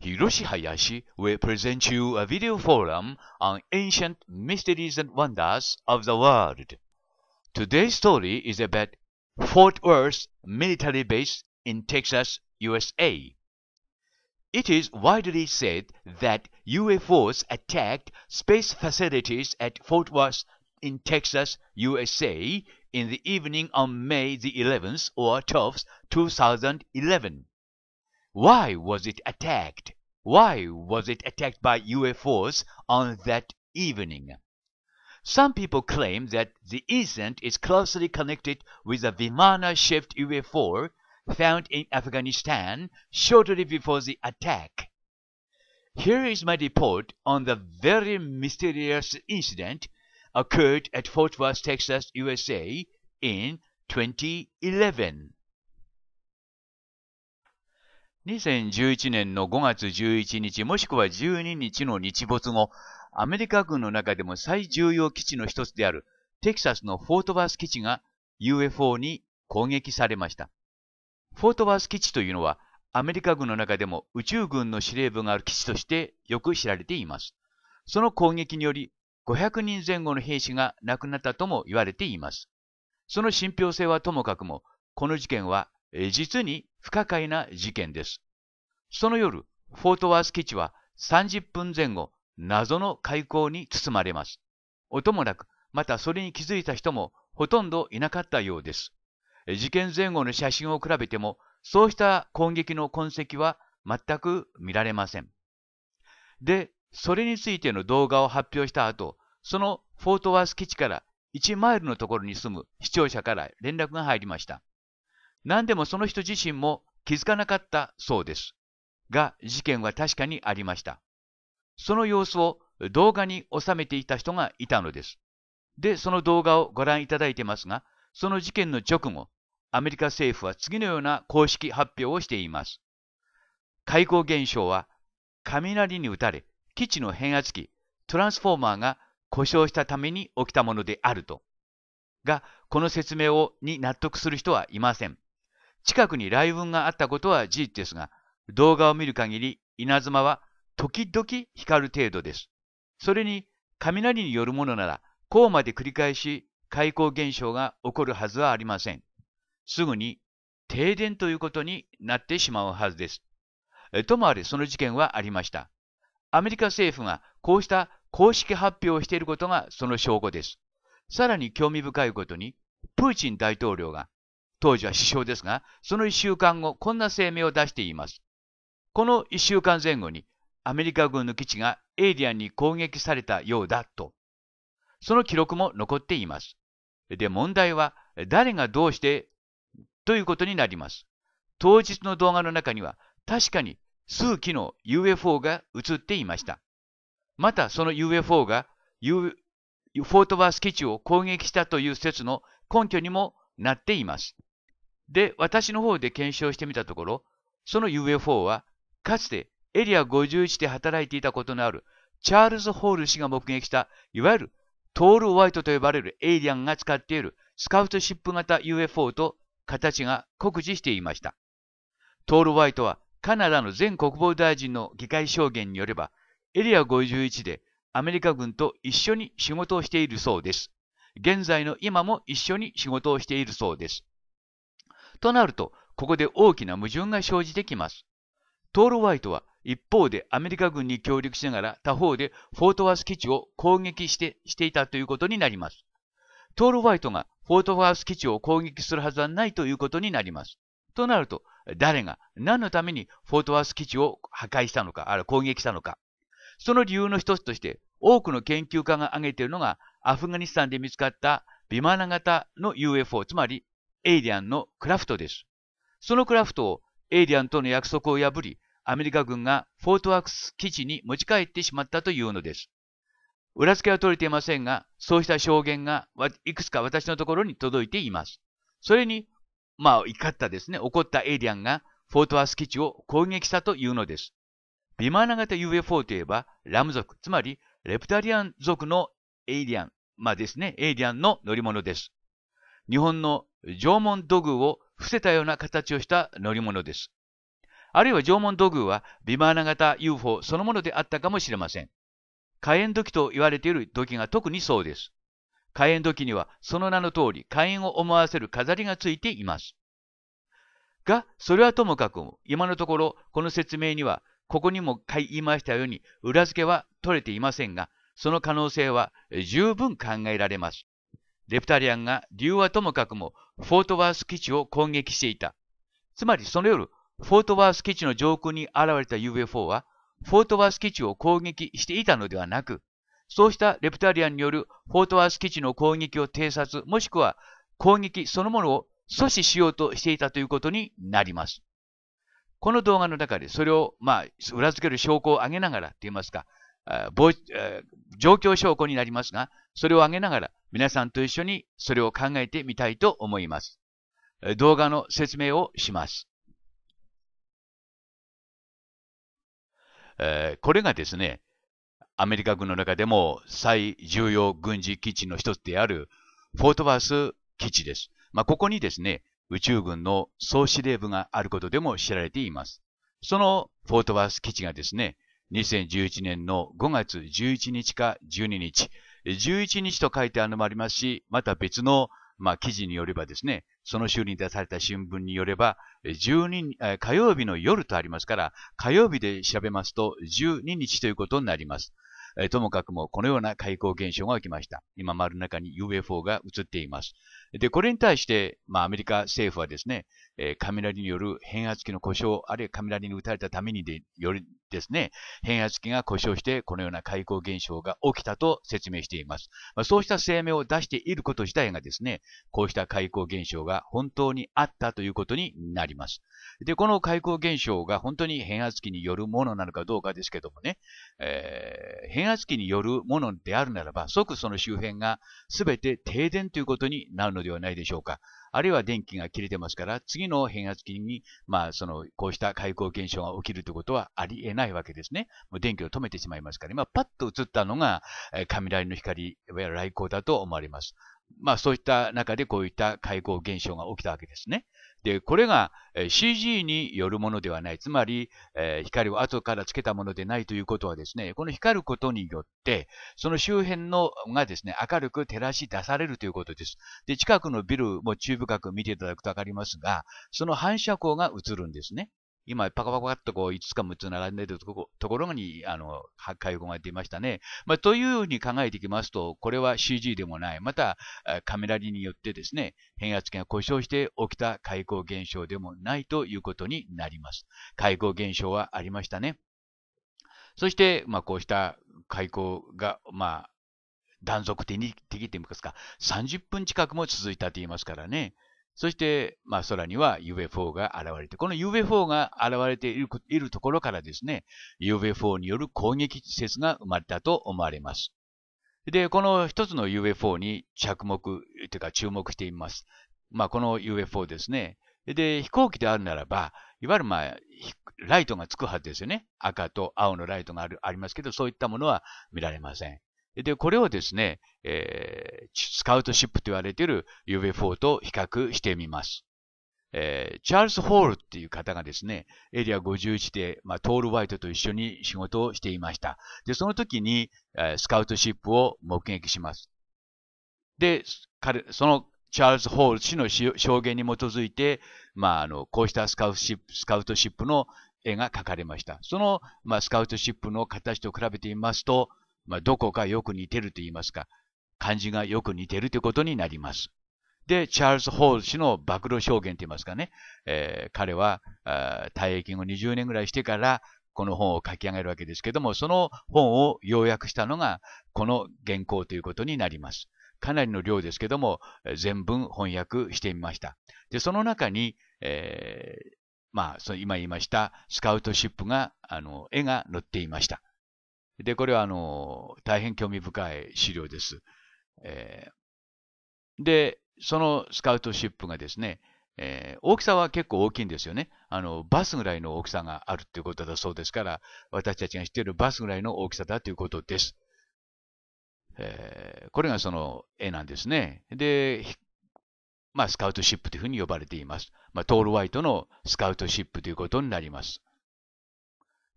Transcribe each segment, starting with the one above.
Hiroshi Hayashi will present you a video forum on ancient mysteries and wonders of the world. Today's story is about Fort Worth military base in Texas, USA. It is widely said that UFOs attacked space facilities at Fort Worth in Texas, USA in the evening on May the 11th or 12th, 2011. Why was it attacked? Why was it attacked by UFOs on that evening? Some people claim that the incident is closely connected with a Vimana shaped UFO found in Afghanistan shortly before the attack. Here is my report on the very mysterious incident occurred at Fort Worth, Texas, USA in 2011. 2011年の5月11日もしくは12日の日没後、アメリカ軍の中でも最重要基地の一つであるテキサスのフォートバース基地が UFO に攻撃されました。フォートバース基地というのはアメリカ軍の中でも宇宙軍の司令部がある基地としてよく知られています。その攻撃により500人前後の兵士が亡くなったとも言われています。その信憑性はともかくも、この事件は実に不可解な事件です。その夜、フォートワース基地は30分前後、謎の開口に包まれます。音もなく、またそれに気づいた人もほとんどいなかったようです。事件前後の写真を比べても、そうした攻撃の痕跡は全く見られません。で、それについての動画を発表した後、そのフォートワース基地から1マイルのところに住む視聴者から連絡が入りました。何でもその人自身も気づかなかったそうです。が、事件は確かにありました。その様子を動画に収めていた人がいたのです。で、その動画をご覧いただいてますが、その事件の直後、アメリカ政府は次のような公式発表をしています。開口現象は、雷に打たれ、基地の変圧器、トランスフォーマーが故障したために起きたものであると。が、この説明をに納得する人はいません。近くに雷雲があったことは事実ですが、動画を見る限り稲妻は時々光る程度です。それに雷によるものなら、こうまで繰り返し開口現象が起こるはずはありません。すぐに停電ということになってしまうはずです。ともあれその事件はありました。アメリカ政府がこうした公式発表をしていることがその証拠です。さらに興味深いことに、プーチン大統領が当時は首相ですが、その1週間後、こんな声明を出しています。この1週間前後に、アメリカ軍の基地がエイリアンに攻撃されたようだと。その記録も残っています。で、問題は、誰がどうしてということになります。当日の動画の中には、確かに数機の UFO が映っていました。また、その UFO が、U、フォートバース基地を攻撃したという説の根拠にもなっています。で、私の方で検証してみたところ、その UFO は、かつてエリア51で働いていたことのあるチャールズ・ホール氏が目撃した、いわゆるトール・ホワイトと呼ばれるエイリアンが使っているスカウトシップ型 UFO と形が酷似していました。トール・ホワイトはカナダの前国防大臣の議会証言によれば、エリア51でアメリカ軍と一緒に仕事をしているそうです。現在の今も一緒に仕事をしているそうです。となると、ここで大きな矛盾が生じてきます。トール・ワイトは一方でアメリカ軍に協力しながら他方でフォートワース基地を攻撃してしていたということになります。トール・ワイトがフォートワース基地を攻撃するはずはないということになります。となると、誰が何のためにフォートワース基地を破壊したのか、ある攻撃したのか。その理由の一つとして、多くの研究家が挙げているのが、アフガニスタンで見つかったビマナ型の UFO、つまりエイリアンのクラフトです。そのクラフトをエイリアンとの約束を破り、アメリカ軍がフォートワークス基地に持ち帰ってしまったというのです。裏付けは取れていませんが、そうした証言がいくつか私のところに届いています。それに、まあ、怒ったですね、怒ったエイリアンがフォートワース基地を攻撃したというのです。ビマーナ型 UFO といえば、ラム族、つまりレプタリアン族のエイリアン、まあですね、エイリアンの乗り物です。日本の縄文土偶を伏せたような形をした乗り物です。あるいは縄文土偶はビマーナ型 UFO そのものであったかもしれません。火炎土器と言われている土器が特にそうです。火炎土器にはその名の通り火炎を思わせる飾りがついています。が、それはともかく今のところこの説明にはここにも言いましたように裏付けは取れていませんが、その可能性は十分考えられます。レプタリアンが理由はともかくもフォートワース基地を攻撃していた。つまりその夜、フォートワース基地の上空に現れた UFO は、フォートワース基地を攻撃していたのではなく、そうしたレプタリアンによるフォートワース基地の攻撃を偵察、もしくは攻撃そのものを阻止しようとしていたということになります。この動画の中でそれを、まあ、裏付ける証拠を挙げながらと言いますか、状況証拠になりますが、それを挙げながら、皆さんと一緒にそれを考えてみたいと思います。動画の説明をします。これがですね、アメリカ軍の中でも最重要軍事基地の一つであるフォートバース基地です。まあ、ここにですね、宇宙軍の総司令部があることでも知られています。そのフォートバース基地がですね、2011年の5月11日か12日、11日と書いてあるのもありますし、また別の、まあ、記事によればですね、その週に出された新聞によれば、12火曜日の夜とありますから、火曜日で調べますと12日ということになります。ともかくもこのような開口現象が起きました。今、丸の中に UFO が映っています。で、これに対して、まあ、アメリカ政府はですね、え雷による変圧器の故障、あるいは雷に打たれたためにでよりですね、変圧器が故障してこのような開口現象が起きたと説明しています。まあ、そうした声明を出していること自体がですね、こうした開口現象が本当にあったということになります。で、この開口現象が本当に変圧器によるものなのかどうかですけどもね、えー、変圧器によるものであるならば、即その周辺が全て停電ということになるのではないでしょうか。あるいは電気が切れてますから、次の変圧器に、まあ、その、こうした開口現象が起きるということはありえないわけですね。もう電気を止めてしまいますから、今、パッと映ったのが、雷の光、いわゆる雷光だと思われます。まあ、そういった中でこういった開口現象が起きたわけですね。で、これが CG によるものではない。つまり、えー、光を後からつけたものでないということはですね、この光ることによって、その周辺のがですね、明るく照らし出されるということです。で、近くのビルも中深く見ていただくとわかりますが、その反射光が映るんですね。今、パカパカっとこう、5つか6つ並んでいるところに、あの、回護が出ましたね。まあ、というふうに考えていきますと、これは CG でもない、また、カメリによってですね、変圧器が故障して起きた開口現象でもないということになります。開口現象はありましたね。そして、まあ、こうした開口が、まあ、断続的に、的と言いますか、30分近くも続いたと言いますからね。そして、まあ、空には UFO が現れて、この UFO が現れているところからですね、UFO による攻撃説が生まれたと思われます。で、この一つの UFO に着目、というか注目してみます。まあ、この UFO ですね。で、飛行機であるならば、いわゆるまあ、ライトがつくはずですよね。赤と青のライトがあるありますけど、そういったものは見られません。で、これをですね、えー、スカウトシップと言われている UFO と比較してみます。えー、チャールズ・ホールっていう方がですね、エリア51で、まあ、トール・ワイトと一緒に仕事をしていました。で、その時に、えー、スカウトシップを目撃します。で、彼、そのチャールズ・ホール氏の証言に基づいて、まあ、あの、こうしたスカウトシップ、スカウトシップの絵が描かれました。その、まあ、スカウトシップの形と比べてみますと、まあ、どこかよく似てると言いますか、漢字がよく似てるということになります。で、チャールズ・ホール氏の暴露証言と言いますかね、えー、彼は退役後20年ぐらいしてから、この本を書き上げるわけですけども、その本を要約したのが、この原稿ということになります。かなりの量ですけども、全文翻訳してみました。で、その中に、えー、まあ、今言いましたスカウトシップが、あの、絵が載っていました。で、これはあの、大変興味深い資料です。えー、で、そのスカウトシップがですね、えー、大きさは結構大きいんですよね。あの、バスぐらいの大きさがあるっていうことだそうですから、私たちが知っているバスぐらいの大きさだということです。えー、これがその絵なんですね。で、まあ、スカウトシップというふうに呼ばれています。まあ、トール・ワイトのスカウトシップということになります。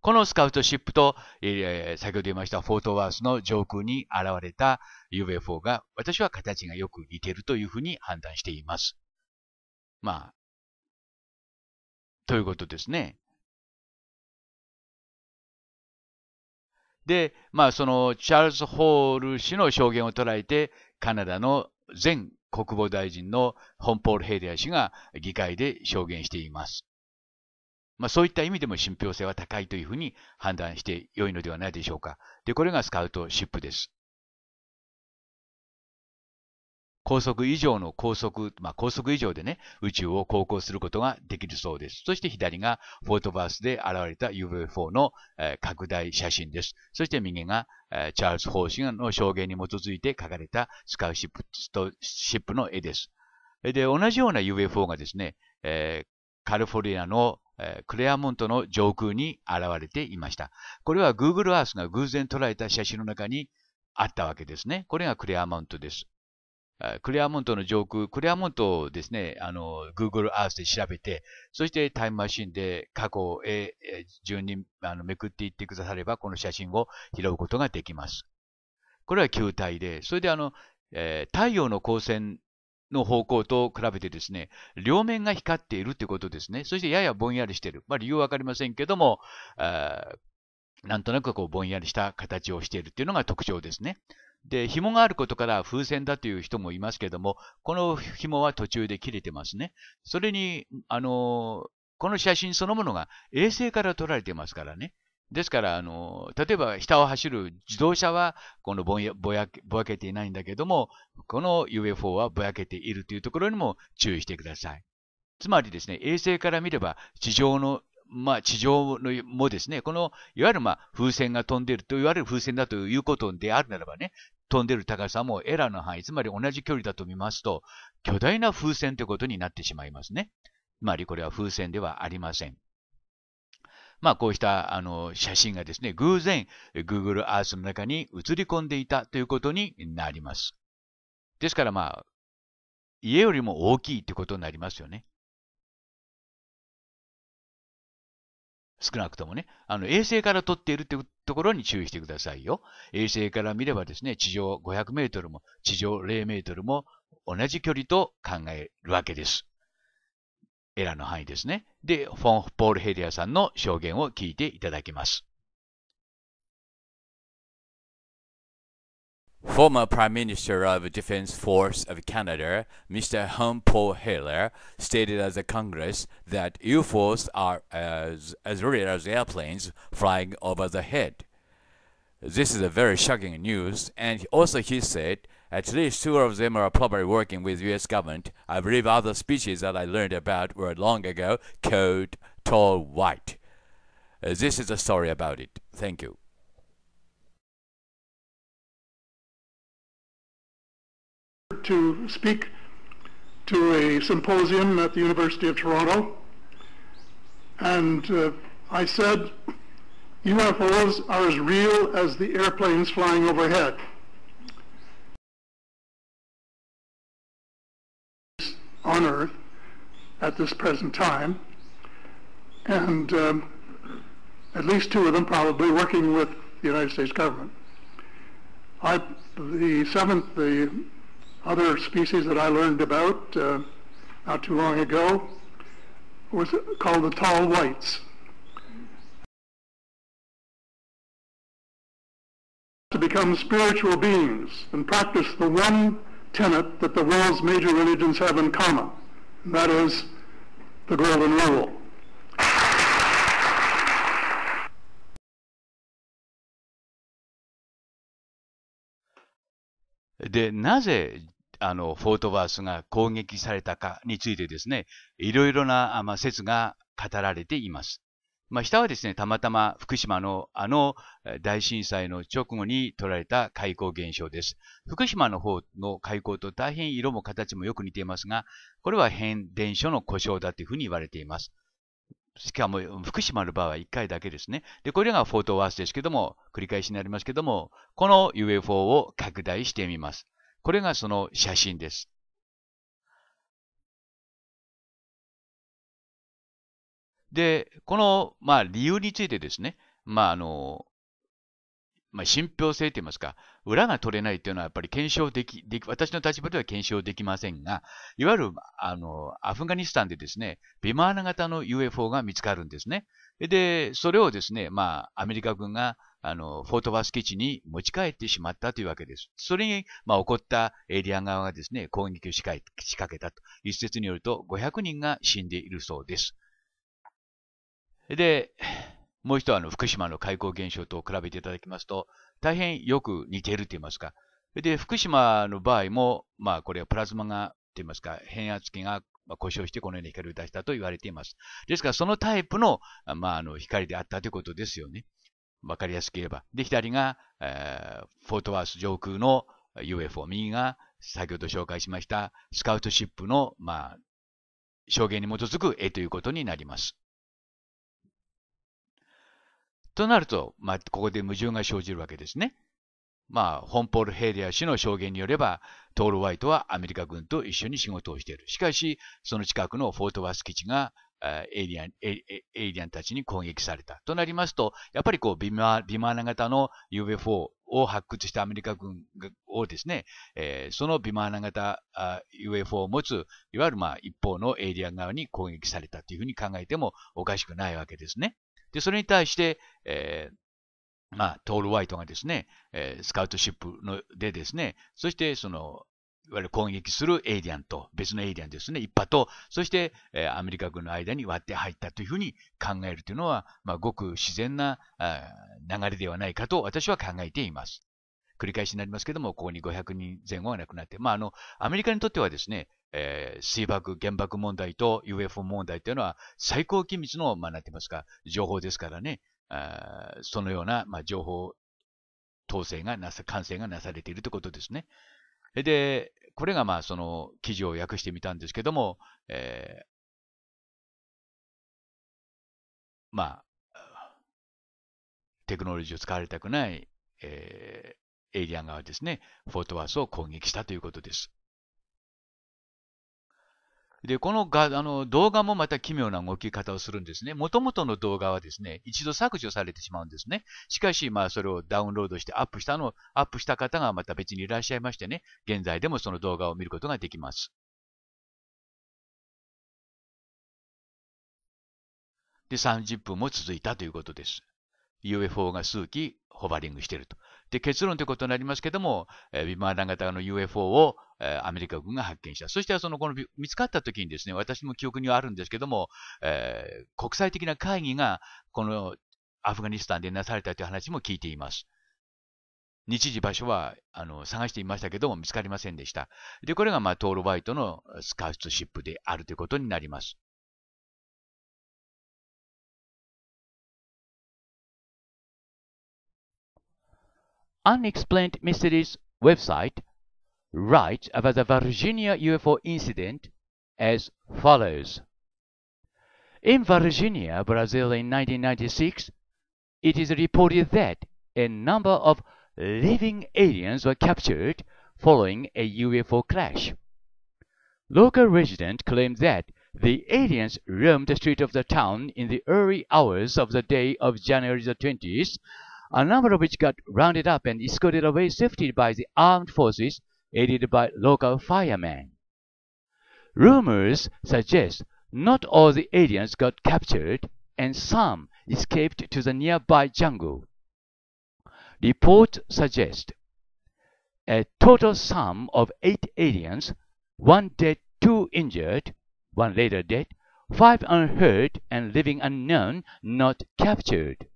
このスカウトシップと、えー、先ほど言いましたフォートワースの上空に現れた UFO が、私は形がよく似ているというふうに判断しています。まあ、ということですね。で、まあ、そのチャールズ・ホール氏の証言を捉えて、カナダの前国防大臣のホンポール・ヘイデア氏が議会で証言しています。まあ、そういった意味でも信憑性は高いというふうに判断して良いのではないでしょうか。で、これがスカウトシップです。高速以上の高速、まあ、高速以上でね、宇宙を航行することができるそうです。そして左がフォートバースで現れた u f o の、えー、拡大写真です。そして右が、えー、チャールズ・ホーシンの証言に基づいて描かれたスカウシップシップの絵です。で、同じような UFO がですね、えー、カリフォルニアのクレアモントの上空に現れていました。これは Google Earth が偶然捉えた写真の中にあったわけですね。これがクレアモントです。クレアモントの上空、クレアモントをですね、あの、Google Earth で調べて、そしてタイムマシンで過去へ順にあのめくっていってくだされば、この写真を拾うことができます。これは球体で、それであの、えー、太陽の光線の方向と比べてですね、両面が光っているということですね。そしてややぼんやりしている。まあ理由はわかりませんけども、なんとなくこうぼんやりした形をしているというのが特徴ですね。で、紐があることから風船だという人もいますけども、この紐は途中で切れてますね。それに、あのこの写真そのものが衛星から撮られてますからね。ですから、あの、例えば下を走る自動車は、このぼやぼやぼやけていないんだけども、この UFO はぼやけているというところにも注意してください。つまりですね、衛星から見れば、地上の、まあ、地上のもですね、この、いわゆるまあ、風船が飛んでいると言われる風船だということであるならばね、飛んでいる高さもエラーの範囲、つまり同じ距離だと見ますと、巨大な風船ということになってしまいますね。つまりこれは風船ではありません。まあ、こうしたあの写真がですね、偶然 Google Earth の中に映り込んでいたということになります。ですから、まあ、家よりも大きいということになりますよね。少なくともね、あの衛星から撮っているというところに注意してくださいよ。衛星から見ればですね、地上500メートルも地上0メートルも同じ距離と考えるわけです。エラの範囲ですね。で、フォン・ポール・ヘリアさんの証言を聞いていただきます。Former Prime Minister of Defense Force of Canada, Mr. Hum Paul Hiller, stated at the Congress that UFOs are as, as real as airplanes flying over the head. This is a very shocking news, and also he said at least two of them are probably working with U.S. government. I believe other species that I learned about were long ago called tall white. Uh, this is a story about it. Thank you. To speak to a symposium at the University of Toronto, and uh, I said, UFOs are as real as the airplanes flying overhead. on Earth at this present time, and um, at least two of them probably working with the United States government. I, the seventh, the other species that I learned about uh, not too long ago was called the tall whites. To become spiritual beings and practice the one tenet that the world's major religions have in common, and that is the Golden Rule. で、なぜあのフォートワースが攻撃されたかについてですね、いろいろな、まあ、説が語られています。まあ、下はですね、たまたま福島のあの大震災の直後に撮られた開口現象です。福島の方の開口と大変色も形もよく似ていますが、これは変電所の故障だというふうに言われています。しかも福島の場合は1回だけですね。で、これがフォートワースですけども、繰り返しになりますけども、この UFO を拡大してみます。これがその写真です。で、この、まあ、理由についてですね、まあ、あの、まあ、信憑性といいますか、裏が取れないというのはやっぱり検証でき、でき、私の立場では検証できませんが、いわゆる、あの、アフガニスタンでですね、ビマーナ型の UFO が見つかるんですね。で、それをですね、まあ、アメリカ軍が、あの、フォートバス基地に持ち帰ってしまったというわけです。それに、まあ、起こったエリアン側がですね、攻撃を仕掛けたと、一説によると500人が死んでいるそうです。で、もう一度あの福島の開溝現象と比べていただきますと、大変よく似ていると言いますか。で、福島の場合も、まあこれはプラズマが、と言いますか、変圧器が故障してこのような光を出したと言われています。ですから、そのタイプの,、まあ、あの光であったということですよね。わかりやすく言えば。で、左が、えー、フォートワース上空の UFO、右が先ほど紹介しましたスカウトシップの、まあ、証言に基づく絵ということになります。となると、まあ、ここで矛盾が生じるわけですね。まあ、ホンポール・ヘイリア氏の証言によれば、トール・ワイトはアメリカ軍と一緒に仕事をしている。しかし、その近くのフォートワス基地がエイリアン、エイリアンたちに攻撃された。となりますと、やっぱりこう、ビマビマーナ型の UFO を発掘したアメリカ軍をですね、えー、そのビマーナ型 UFO を持つ、いわゆるまあ一方のエイリアン側に攻撃されたというふうに考えてもおかしくないわけですね。で、それに対して、えー、まあ、トール・ワイトがですね、えー、スカウトシップのでですね、そしてその、いわゆる攻撃するエイリアンと、別のエイリアンですね、一派と、そして、えー、アメリカ軍の間に割って入ったというふうに考えるというのは、まあ、ごく自然な流れではないかと私は考えています。繰り返しになりますけども、ここに500人前後が亡くなって、まあ、あの、アメリカにとってはですね、えー、水爆、原爆問題と UFO 問題というのは最高機密の、まあ、なんて言いますか、情報ですからね、あそのような、まあ、情報統制がなさ、完成がなされているということですね。で、これがまあその記事を訳してみたんですけども、えー、まあ、テクノロジーを使われたくない、えー、エイリアン側ですね、フォートワースを攻撃したということです。で、このがあの動画もまた奇妙な動き方をするんですね。もともとの動画はですね、一度削除されてしまうんですね。しかし、まあ、それをダウンロードしてアップしたの、アップした方がまた別にいらっしゃいましてね、現在でもその動画を見ることができます。で、30分も続いたということです。UFO が数機ホバリングしていると。で、結論ということになりますけども、えィビマーラン型の UFO をえアメリカ軍が発見した。そしてそのこの見つかった時にですね、私も記憶にはあるんですけども、えー、国際的な会議がこのアフガニスタンでなされたという話も聞いています。日時場所はあの探していましたけども見つかりませんでした。で、これが、まあ、トール・ワイトのスカウトシップであるということになります。Unexplained Mysteries website write about the Virginia UFO incident as follows. In Virginia, Brazil in 1996, it is reported that a number of living aliens were captured following a UFO crash. Local residents claimed that the aliens roamed the street of the town in the early hours of the day of January the 20th, a number of which got rounded up and escorted away safely by the armed forces aided by local firemen. Rumors suggest not all the aliens got captured and some escaped to the nearby jungle. Reports suggest a total sum of eight aliens, one dead, two injured, one later dead, five unhurt and living unknown, not captured.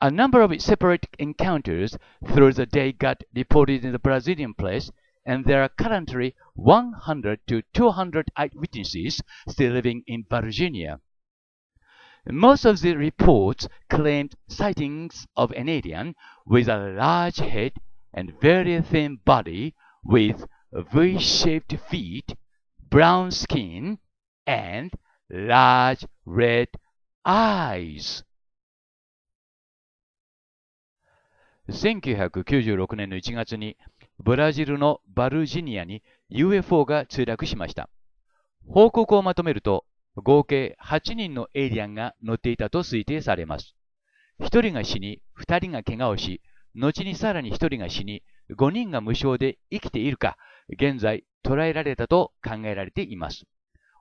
A number of separate encounters through the day got reported in the Brazilian press, and there are currently 100 to 200 eyewitnesses still living in Virginia. Most of the reports claimed sightings of an alien with a large head and very thin body with V-shaped feet, brown skin, and large red eyes. 1996年の1月にブラジルのバルジニアに UFO が墜落しました。報告をまとめると、合計8人のエイリアンが乗っていたと推定されます。1人が死に、2人が怪我をし、後にさらに1人が死に、5人が無償で生きているか、現在捉えられたと考えられています。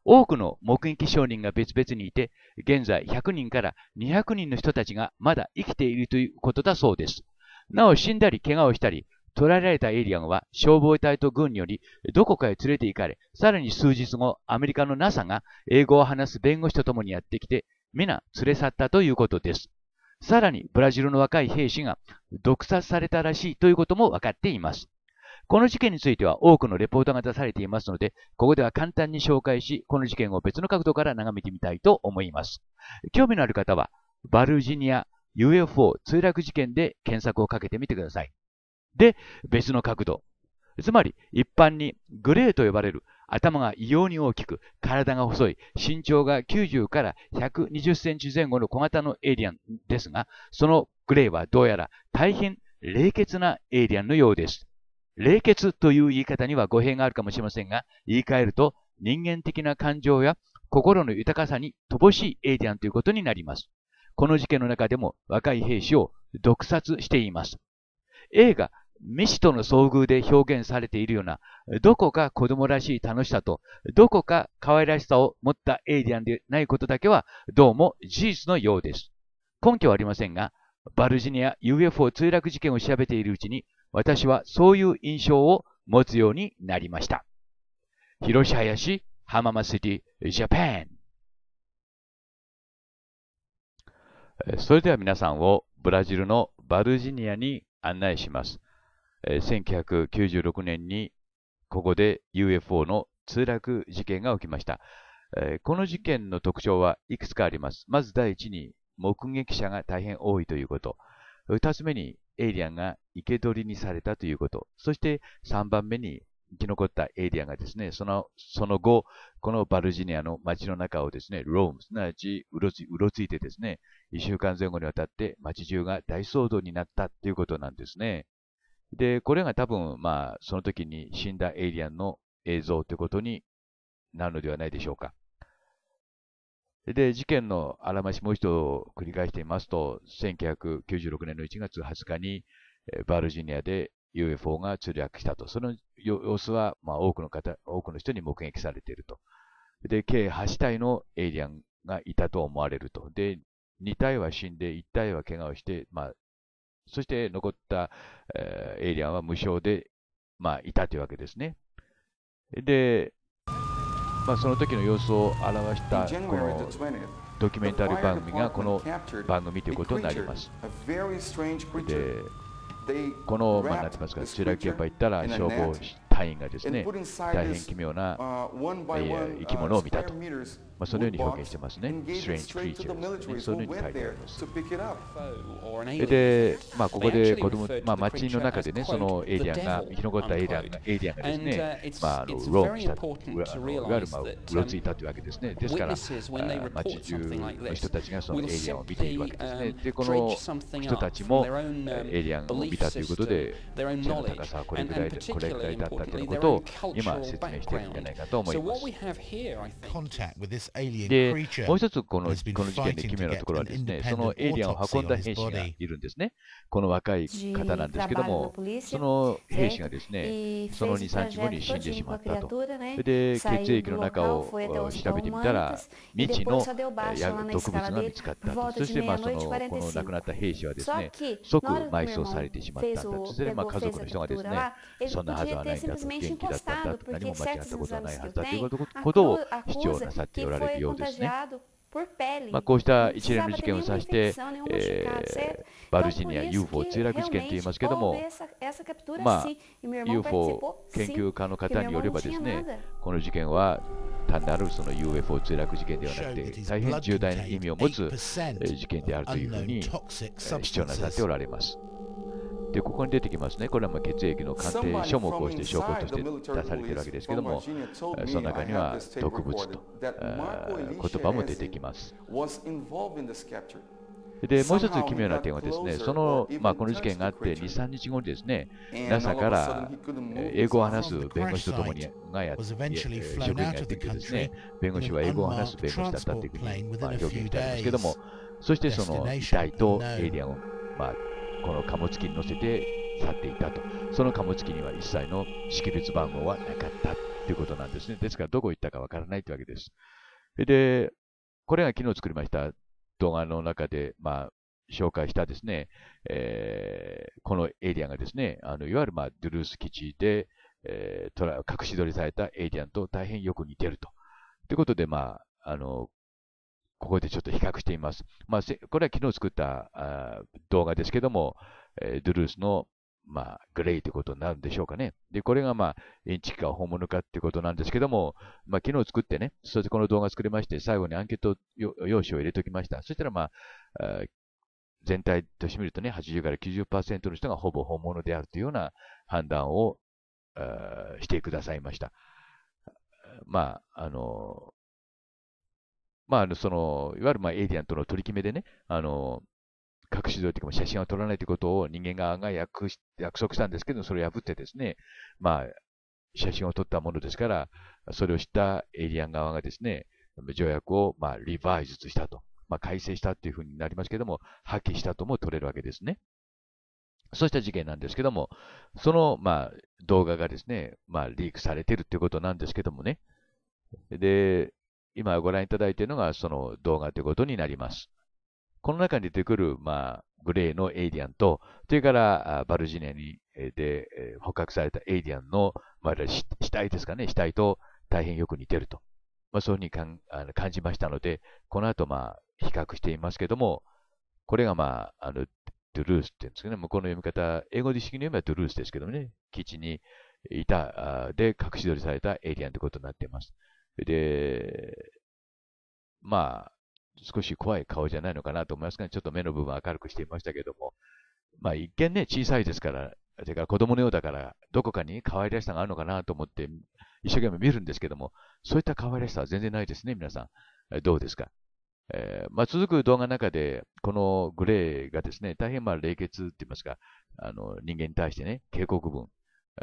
多くの目撃証人が別々にいて、現在100人から200人の人たちがまだ生きているということだそうです。なお死んだり怪我をしたり、捕らえられたエイリアンは消防隊と軍によりどこかへ連れて行かれ、さらに数日後、アメリカの NASA が英語を話す弁護士と共にやってきて、皆連れ去ったということです。さらに、ブラジルの若い兵士が毒殺されたらしいということも分かっています。この事件については多くのレポートが出されていますので、ここでは簡単に紹介し、この事件を別の角度から眺めてみたいと思います。興味のある方は、バルジニア UFO 墜落事件で検索をかけてみてください。で、別の角度。つまり、一般にグレーと呼ばれる頭が異様に大きく、体が細い、身長が90から120センチ前後の小型のエイリアンですが、そのグレーはどうやら大変冷血なエイリアンのようです。冷血という言い方には語弊があるかもしれませんが、言い換えると人間的な感情や心の豊かさに乏しいエイリアンということになります。この事件の中でも若い兵士を毒殺しています。映画、ミシとの遭遇で表現されているような、どこか子供らしい楽しさと、どこか可愛らしさを持ったエイリアンでないことだけは、どうも事実のようです。根拠はありませんが、バルジニア UFO 墜落事件を調べているうちに、私はそういう印象を持つようになりました。広し林、浜松市、ジャパン。それでは皆さんをブラジルのバルジニアに案内します。1996年にここで UFO の墜落事件が起きました。この事件の特徴はいくつかあります。まず第一に目撃者が大変多いということ。二つ目にエイリアンが生け捕りにされたということ。そして三番目に生き残ったエイリアンがですね、その、その後、このバルジニアの街の中をですね、ローム、すなわちうろついてですね、1週間前後にわたって街中が大騒動になったということなんですね。で、これが多分、まあ、その時に死んだエイリアンの映像ということになるのではないでしょうか。で、事件のあらましもう一度繰り返してみますと、1996年の1月20日に、バルジニアで UFO が墜落したと。その様子は、まあ、多くの方、多くの人に目撃されていると。で、計8体のエイリアンがいたと思われると。で、2体は死んで1体は怪我をして、まあ、そして残った、えー、エイリアンは無償で、まあ、いたというわけですね。で、まあ、その時の様子を表したこのドキュメンタリー番組がこの番組ということになります。でこの、まあ、なんてますか、スラキアパ行ったら消防隊員がですね、大変奇妙な、えー、生き物を見たと。まあ、そのように表現してますね。strange creatures、そのように書いてあります。で、まあ、ここで子供、まあ、街の中でね、そのエイリアンが、生き残ったエイリアンエイリアンがですね、まあ、あのローンしたいわゆる、まあ、うろついたというわけですね。ですから、街中の人たちがそのエイリアンを見ているわけですね。で、この人たちもエイリアンを見たということで、背の高さはこれぐらいこれぐらいだったということを今説明しているんじゃないかと思います。で、もう一つこのこの事件で奇妙なところはですね、そのエイリアンを運んだ兵士がいるんですね。この若い方なんですけども、その兵士がですね、その2、3日後に死んでしまったと。で、血液の中を調べてみたら、未知の毒物が見つかったと。そして、まあ、その、この亡くなった兵士はですね、即埋葬されてしまったんだと。そして、まあ、家族の人がですね、そんなはずはないんだと、元気だったんだと、何も間違ったことはないはずだということを主張なさっておられられるようですね。まあ、こうした一連の事件を指して、えー、バルジニア UFO 墜落事件と言いますけども、まあ、UFO 研究家の方によればですね、この事件は単なるその UFO 墜落事件ではなくて、大変重大な意味を持つ事件であるというふうに主張なさっておられます。でここに出てきますね、これはま血液の鑑定書もこうして証拠として出されているわけですけども、その中には毒物と言葉も出てきます。でもう一つ奇妙な点はですね、その、まあ、この事件があって2、3日後にですね、NASA から英語を話す弁護士と共にがやって、職員がやってきてですね、弁護士は英語を話す弁護士だったというふうに、まあ、表現してんですけども、そしてその遺体とエイリアンを、まあこの貨物機に乗せて去っていたと、その貨物機には一切の識別番号はなかったということなんですね。ですから、どこ行ったかわからないというわけです。で、これが昨日作りました動画の中で、まあ、紹介したですね、えー、このエイリアンがですね、あのいわゆる、まあ、ドゥルース基地で、えー、隠し撮りされたエイリアンと大変よく似てると。ということで、まあ、あの、ここでちょっと比較しています。まあ、これは昨日作ったあ動画ですけども、えー、ドゥルースの、まあ、グレイということになるんでしょうかね。で、これが、まあ、インチキか本物かっていうことなんですけども、まあ、昨日作ってね、そしてこの動画作りまして、最後にアンケート用紙を入れておきました。そしたら、まあ、あ全体としてみるとね、80から90%の人がほぼ本物であるというような判断をしてくださいました。まあ、あの、まあ、その、いわゆるまあエイリアンとの取り決めでね、あの、隠し撮りというか写真を撮らないということを人間側が約約束したんですけど、それを破ってですね、まあ、写真を撮ったものですから、それを知ったエイリアン側がですね、条約をまあリバイズしたと、まあ、改正したというふうになりますけども、破棄したとも取れるわけですね。そうした事件なんですけども、そのまあ動画がですね、まあ、リークされているということなんですけどもね、で、今ご覧いただいているのがその動画ということになります。この中に出てくる、まあ、グレーのエイリアンと、それからバルジニアにで捕獲されたエイリアンの、まあ、死体ですかね、死体と大変よく似てると。まあ、そういうふうにかんあの感じましたので、この後、まあ、比較していますけども、これが、まあ、あのドゥルースって言うんですけどね、向こうの読み方、英語で式の読みはドゥルースですけどね、基地にいた、で、隠し撮りされたエイリアンということになっています。で、まあ、少し怖い顔じゃないのかなと思いますが、ちょっと目の部分明るくしていましたけども、まあ一見ね、小さいですから、てか子供のようだから、どこかに可愛らしさがあるのかなと思って、一生懸命見るんですけども、そういった可愛らしさは全然ないですね、皆さん。どうですかえー、まあ、続く動画の中で、このグレーがですね、大変まあ冷血って言いますか、あの人間に対してね、警告文、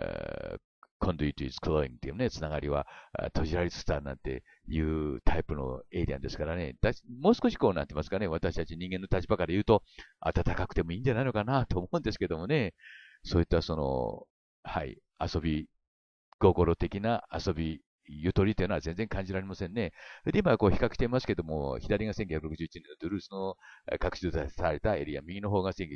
えー、conduit is closing っていうね、つながりは閉じられつつあるなんていうタイプのエイリアンですからね、もう少しこうなってますかね、私たち人間の立場から言うと、暖かくてもいいんじゃないのかなと思うんですけどもね、そういったその、はい、遊び、心的な遊びゆとりというのは全然感じられませんね。で、今こう比較していますけども、左が1961年のドゥルースの各地出されたエリア、右の方が1996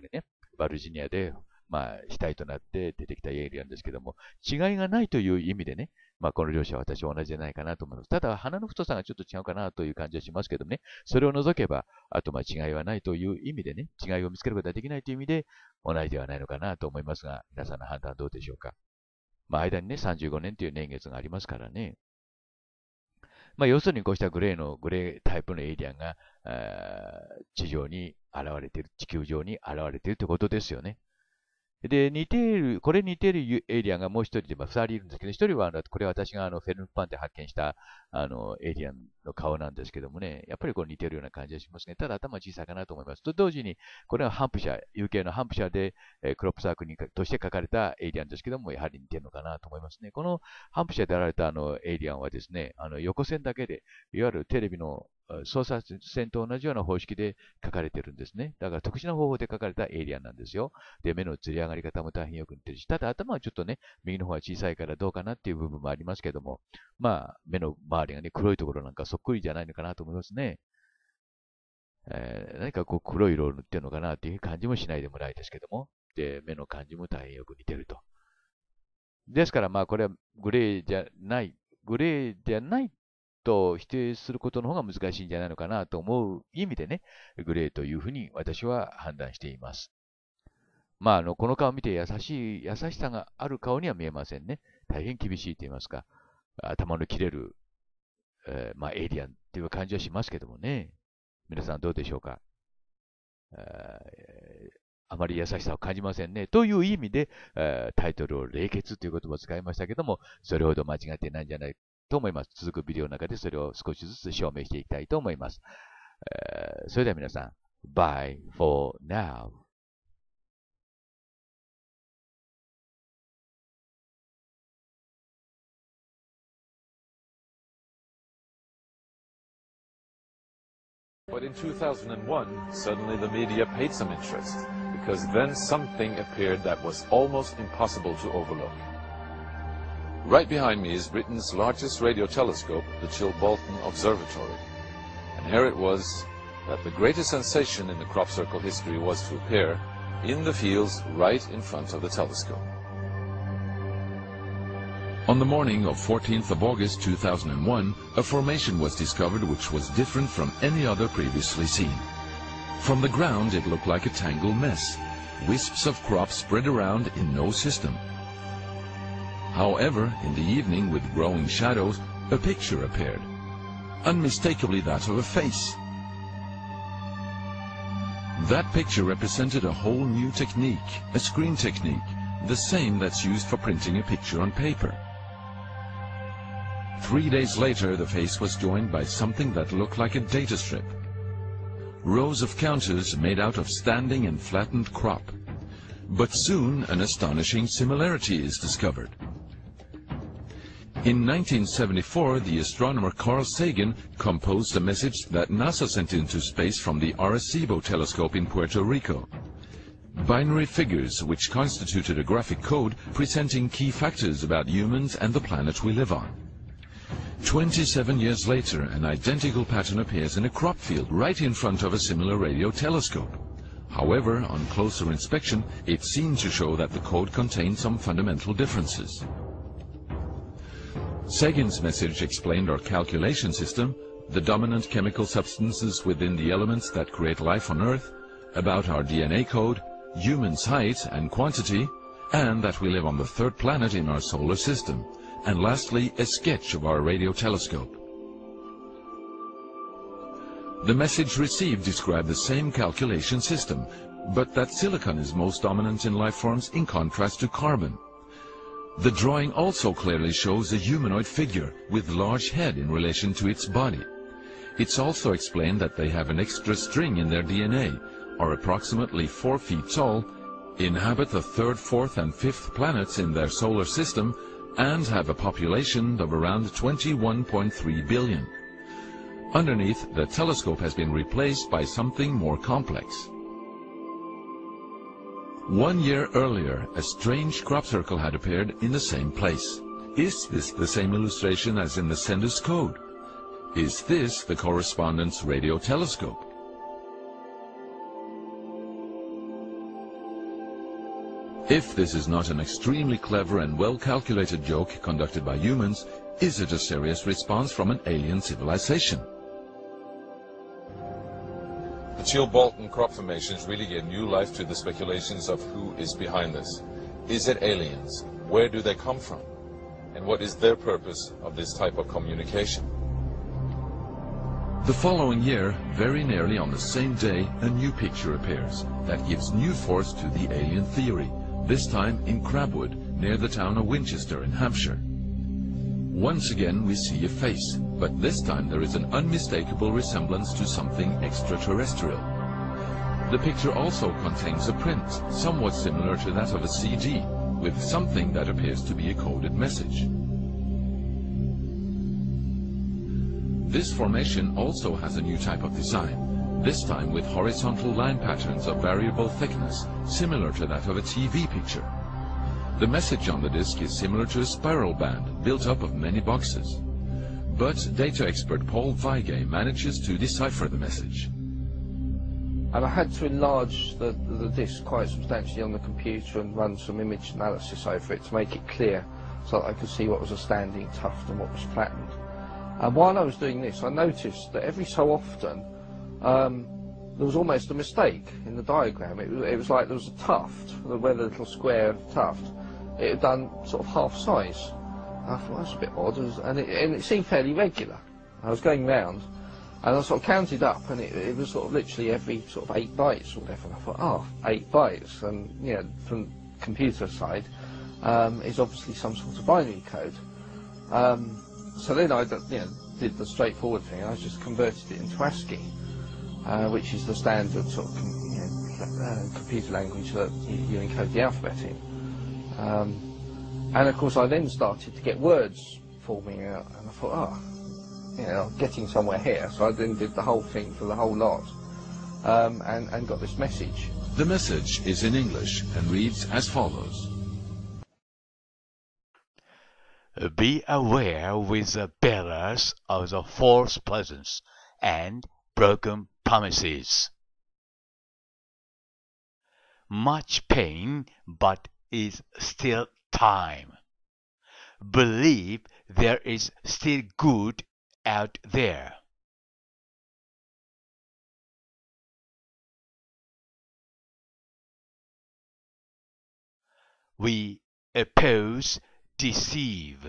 年ね、バルジニアでまあ、死体となって出てきたエイリアンですけども、違いがないという意味でね、まあ、この両者は私は同じじゃないかなと思います。ただ、鼻の太さがちょっと違うかなという感じはしますけどね、それを除けば、あとまあ違いはないという意味でね、違いを見つけることはできないという意味で、同じではないのかなと思いますが、皆さんの判断はどうでしょうか。まあ、間にね、35年という年月がありますからね。まあ、要するにこうしたグレーの、グレータイプのエイリアンが、地上に現れている、地球上に現れているということですよね。で、似ている、これ似ているエイリアンがもう一人で、まあ二人いるんですけど、一人は、これ私があのフェルムパンで発見した、あの、エイリアンの顔なんですけどもね、やっぱりこう似てるような感じがしますね。ただ頭小さいかなと思います。と同時に、これはハンプシャー、UK のハンプシャーで、えー、クロップサークルとして書かれたエイリアンですけども、やはり似てるのかなと思いますね。このハンプシャーであられたあのエイリアンはですね、あの横線だけで、いわゆるテレビの捜査線と同じような方式で書かれてるんですね。だから特殊な方法で書かれたエイリアンなんですよ。で、目の釣り上がり方も大変よく似てるし、ただ頭はちょっとね、右の方は小さいからどうかなっていう部分もありますけども、まあ、目の周りがね、黒いところなんかそっくりじゃないのかなと思いますね。えー、何かこう黒い色を塗ってるのかなっていう感じもしないでもないですけども、で、目の感じも大変よく似てると。ですからまあこれはグレーじゃない、グレーじゃないと否定することの方が難しいんじゃないのかなと思う意味でね、グレーというふうに私は判断しています。まあ、あの、この顔を見て優しい、優しさがある顔には見えませんね。大変厳しいと言いますか、頭の切れる、えー、まあ、エイリアンという感じはしますけどもね。皆さんどうでしょうか。えあまり優しさを感じませんね。という意味で、えタイトルを冷血という言葉を使いましたけども、それほど間違ってないんじゃないと思います。続くビデオの中でそれを少しずつ証明していきたいと思います。えー、それでは皆さん、Bye for now. But in 2001, suddenly the media paid some interest, because then something appeared that was almost impossible to overlook. Right behind me is Britain's largest radio telescope, the Chilbolton Observatory. And here it was that the greatest sensation in the crop circle history was to appear in the fields right in front of the telescope. On the morning of 14th of August 2001, a formation was discovered which was different from any other previously seen. From the ground it looked like a tangled mess, wisps of crops spread around in no system. However, in the evening with growing shadows, a picture appeared, unmistakably that of a face. That picture represented a whole new technique, a screen technique, the same that's used for printing a picture on paper. Three days later, the face was joined by something that looked like a data strip. Rows of counters made out of standing and flattened crop. But soon, an astonishing similarity is discovered. In 1974, the astronomer Carl Sagan composed a message that NASA sent into space from the Arecibo telescope in Puerto Rico. Binary figures, which constituted a graphic code presenting key factors about humans and the planet we live on. 27 years later, an identical pattern appears in a crop field right in front of a similar radio telescope. However, on closer inspection, it seemed to show that the code contained some fundamental differences. Sagan's message explained our calculation system, the dominant chemical substances within the elements that create life on Earth, about our DNA code, humans' height and quantity, and that we live on the third planet in our solar system, and lastly a sketch of our radio telescope. The message received described the same calculation system, but that silicon is most dominant in life forms in contrast to carbon. The drawing also clearly shows a humanoid figure with large head in relation to its body. It's also explained that they have an extra string in their DNA, are approximately 4 feet tall, inhabit the third, fourth and fifth planets in their solar system, and have a population of around 21.3 billion. Underneath, the telescope has been replaced by something more complex. One year earlier, a strange crop circle had appeared in the same place. Is this the same illustration as in the sender's code? Is this the correspondence radio telescope? If this is not an extremely clever and well-calculated joke conducted by humans, is it a serious response from an alien civilization? The Chilbolton crop formations really gave new life to the speculations of who is behind this. Is it aliens? Where do they come from? And what is their purpose of this type of communication? The following year, very nearly on the same day, a new picture appears that gives new force to the alien theory, this time in Crabwood, near the town of Winchester in Hampshire. Once again we see a face, but this time there is an unmistakable resemblance to something extraterrestrial. The picture also contains a print, somewhat similar to that of a CD, with something that appears to be a coded message. This formation also has a new type of design, this time with horizontal line patterns of variable thickness, similar to that of a TV picture. The message on the disc is similar to a spiral band built up of many boxes. But data expert Paul Feige manages to decipher the message. And I had to enlarge the, the disk quite substantially on the computer and run some image analysis over it to make it clear so that I could see what was a standing tuft and what was flattened. And while I was doing this, I noticed that every so often um, there was almost a mistake in the diagram. It, it, was like there was a tuft, where the little square tuft, it had done sort of half size. I thought that's a bit odd, and it, and it seemed fairly regular. I was going round, and I sort of counted up, and it, it was sort of literally every sort of eight bytes or whatever. And I thought, oh, eight bytes, and you know, from computer side, um, is obviously some sort of binary code. Um, so then I you know, did the straightforward thing. I just converted it into ASCII, uh, which is the standard sort of you know, uh, computer language that you, you, encode the alphabet in. Um, and of course, I then started to get words forming out, and I thought, ah, oh, you know, getting somewhere here. So I then did the whole thing for the whole lot, um, and and got this message. The message is in English and reads as follows. Be aware with the bearers of the false presence and broken promises. Much pain, but is still time. Believe there is still good out there. We oppose deceive.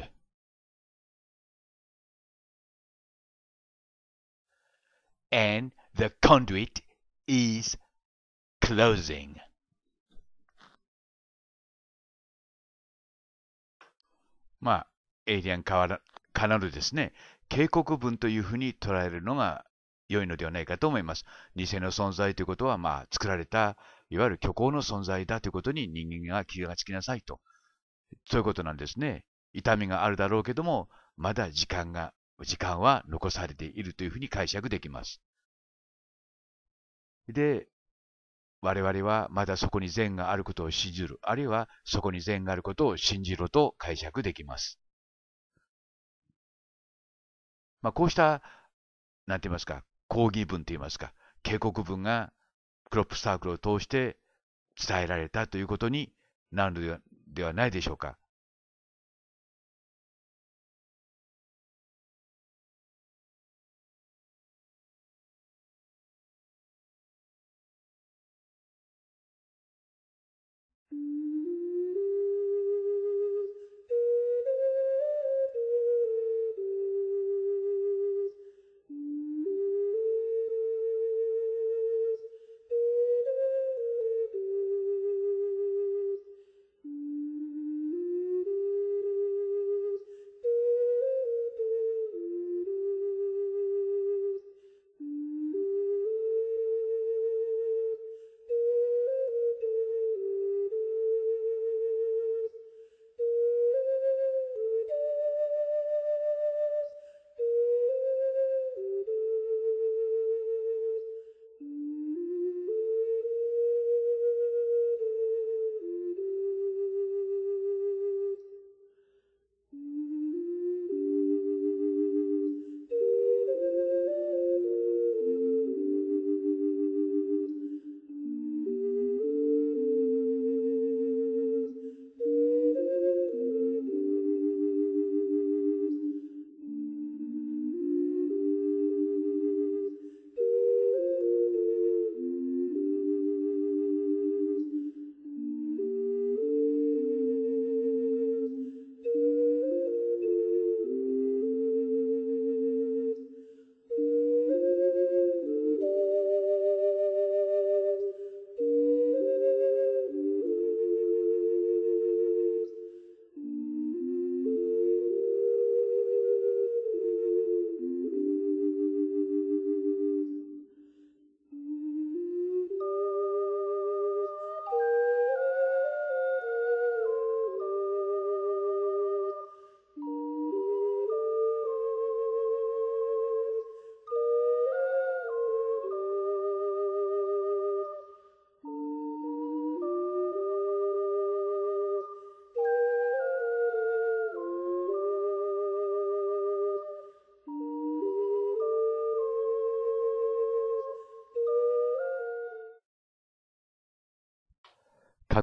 And the conduit is closing. まあ、エイリアンからなるですね、警告文というふうに捉えるのが良いのではないかと思います。偽の存在ということは、まあ、作られた、いわゆる虚構の存在だということに人間が気がつきなさいと。そういうことなんですね。痛みがあるだろうけども、まだ時間が、時間は残されているというふうに解釈できます。で、我々はまだそこに善があることを信じる、あるいはそこに善があることを信じろと解釈できます。まあ、こうした、なんて言いますか、抗議文と言いますか、警告文がクロップサークルを通して伝えられたということになるのではないでしょうか。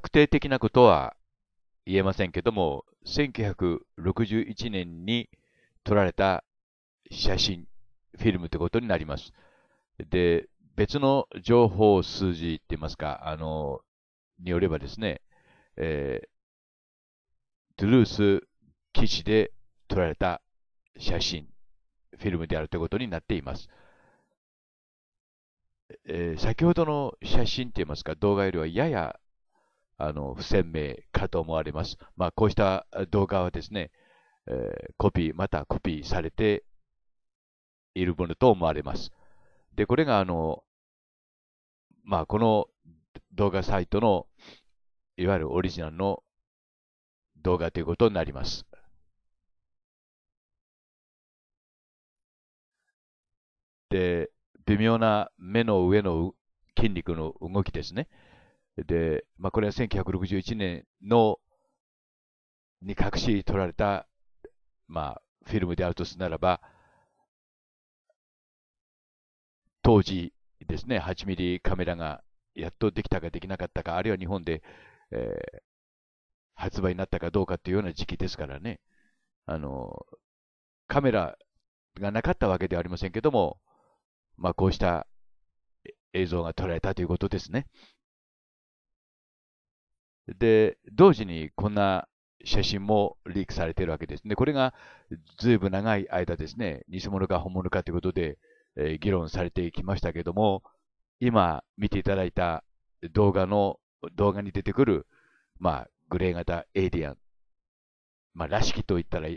確定的なことは言えませんけども、1961年に撮られた写真、フィルムってことになります。で、別の情報数字って言いますか、あの、によればですね、えー、トゥルース基地で撮られた写真、フィルムであるということになっています。えー、先ほどの写真って言いますか、動画よりはややあの不鮮明かと思われます。まあ、こうした動画はですね、えー、コピー、またコピーされているものと思われます。で、これがあの、まあ、この動画サイトのいわゆるオリジナルの動画ということになります。で、微妙な目の上の筋肉の動きですね。で、まあ、これは1961年のに隠し撮られた、まあ、フィルムであるとすならば、当時ですね、8ミリカメラがやっとできたかできなかったか、あるいは日本で、えー、発売になったかどうかというような時期ですからね、あの、カメラがなかったわけではありませんけども、まあ、こうした映像が撮られたということですね。で、同時にこんな写真もリークされているわけですね。これがずいぶん長い間ですね、偽物か本物かということで、えー、議論されてきましたけども、今見ていただいた動画の、動画に出てくる、まあ、グレー型エイリアン、まあ、らしきと言ったら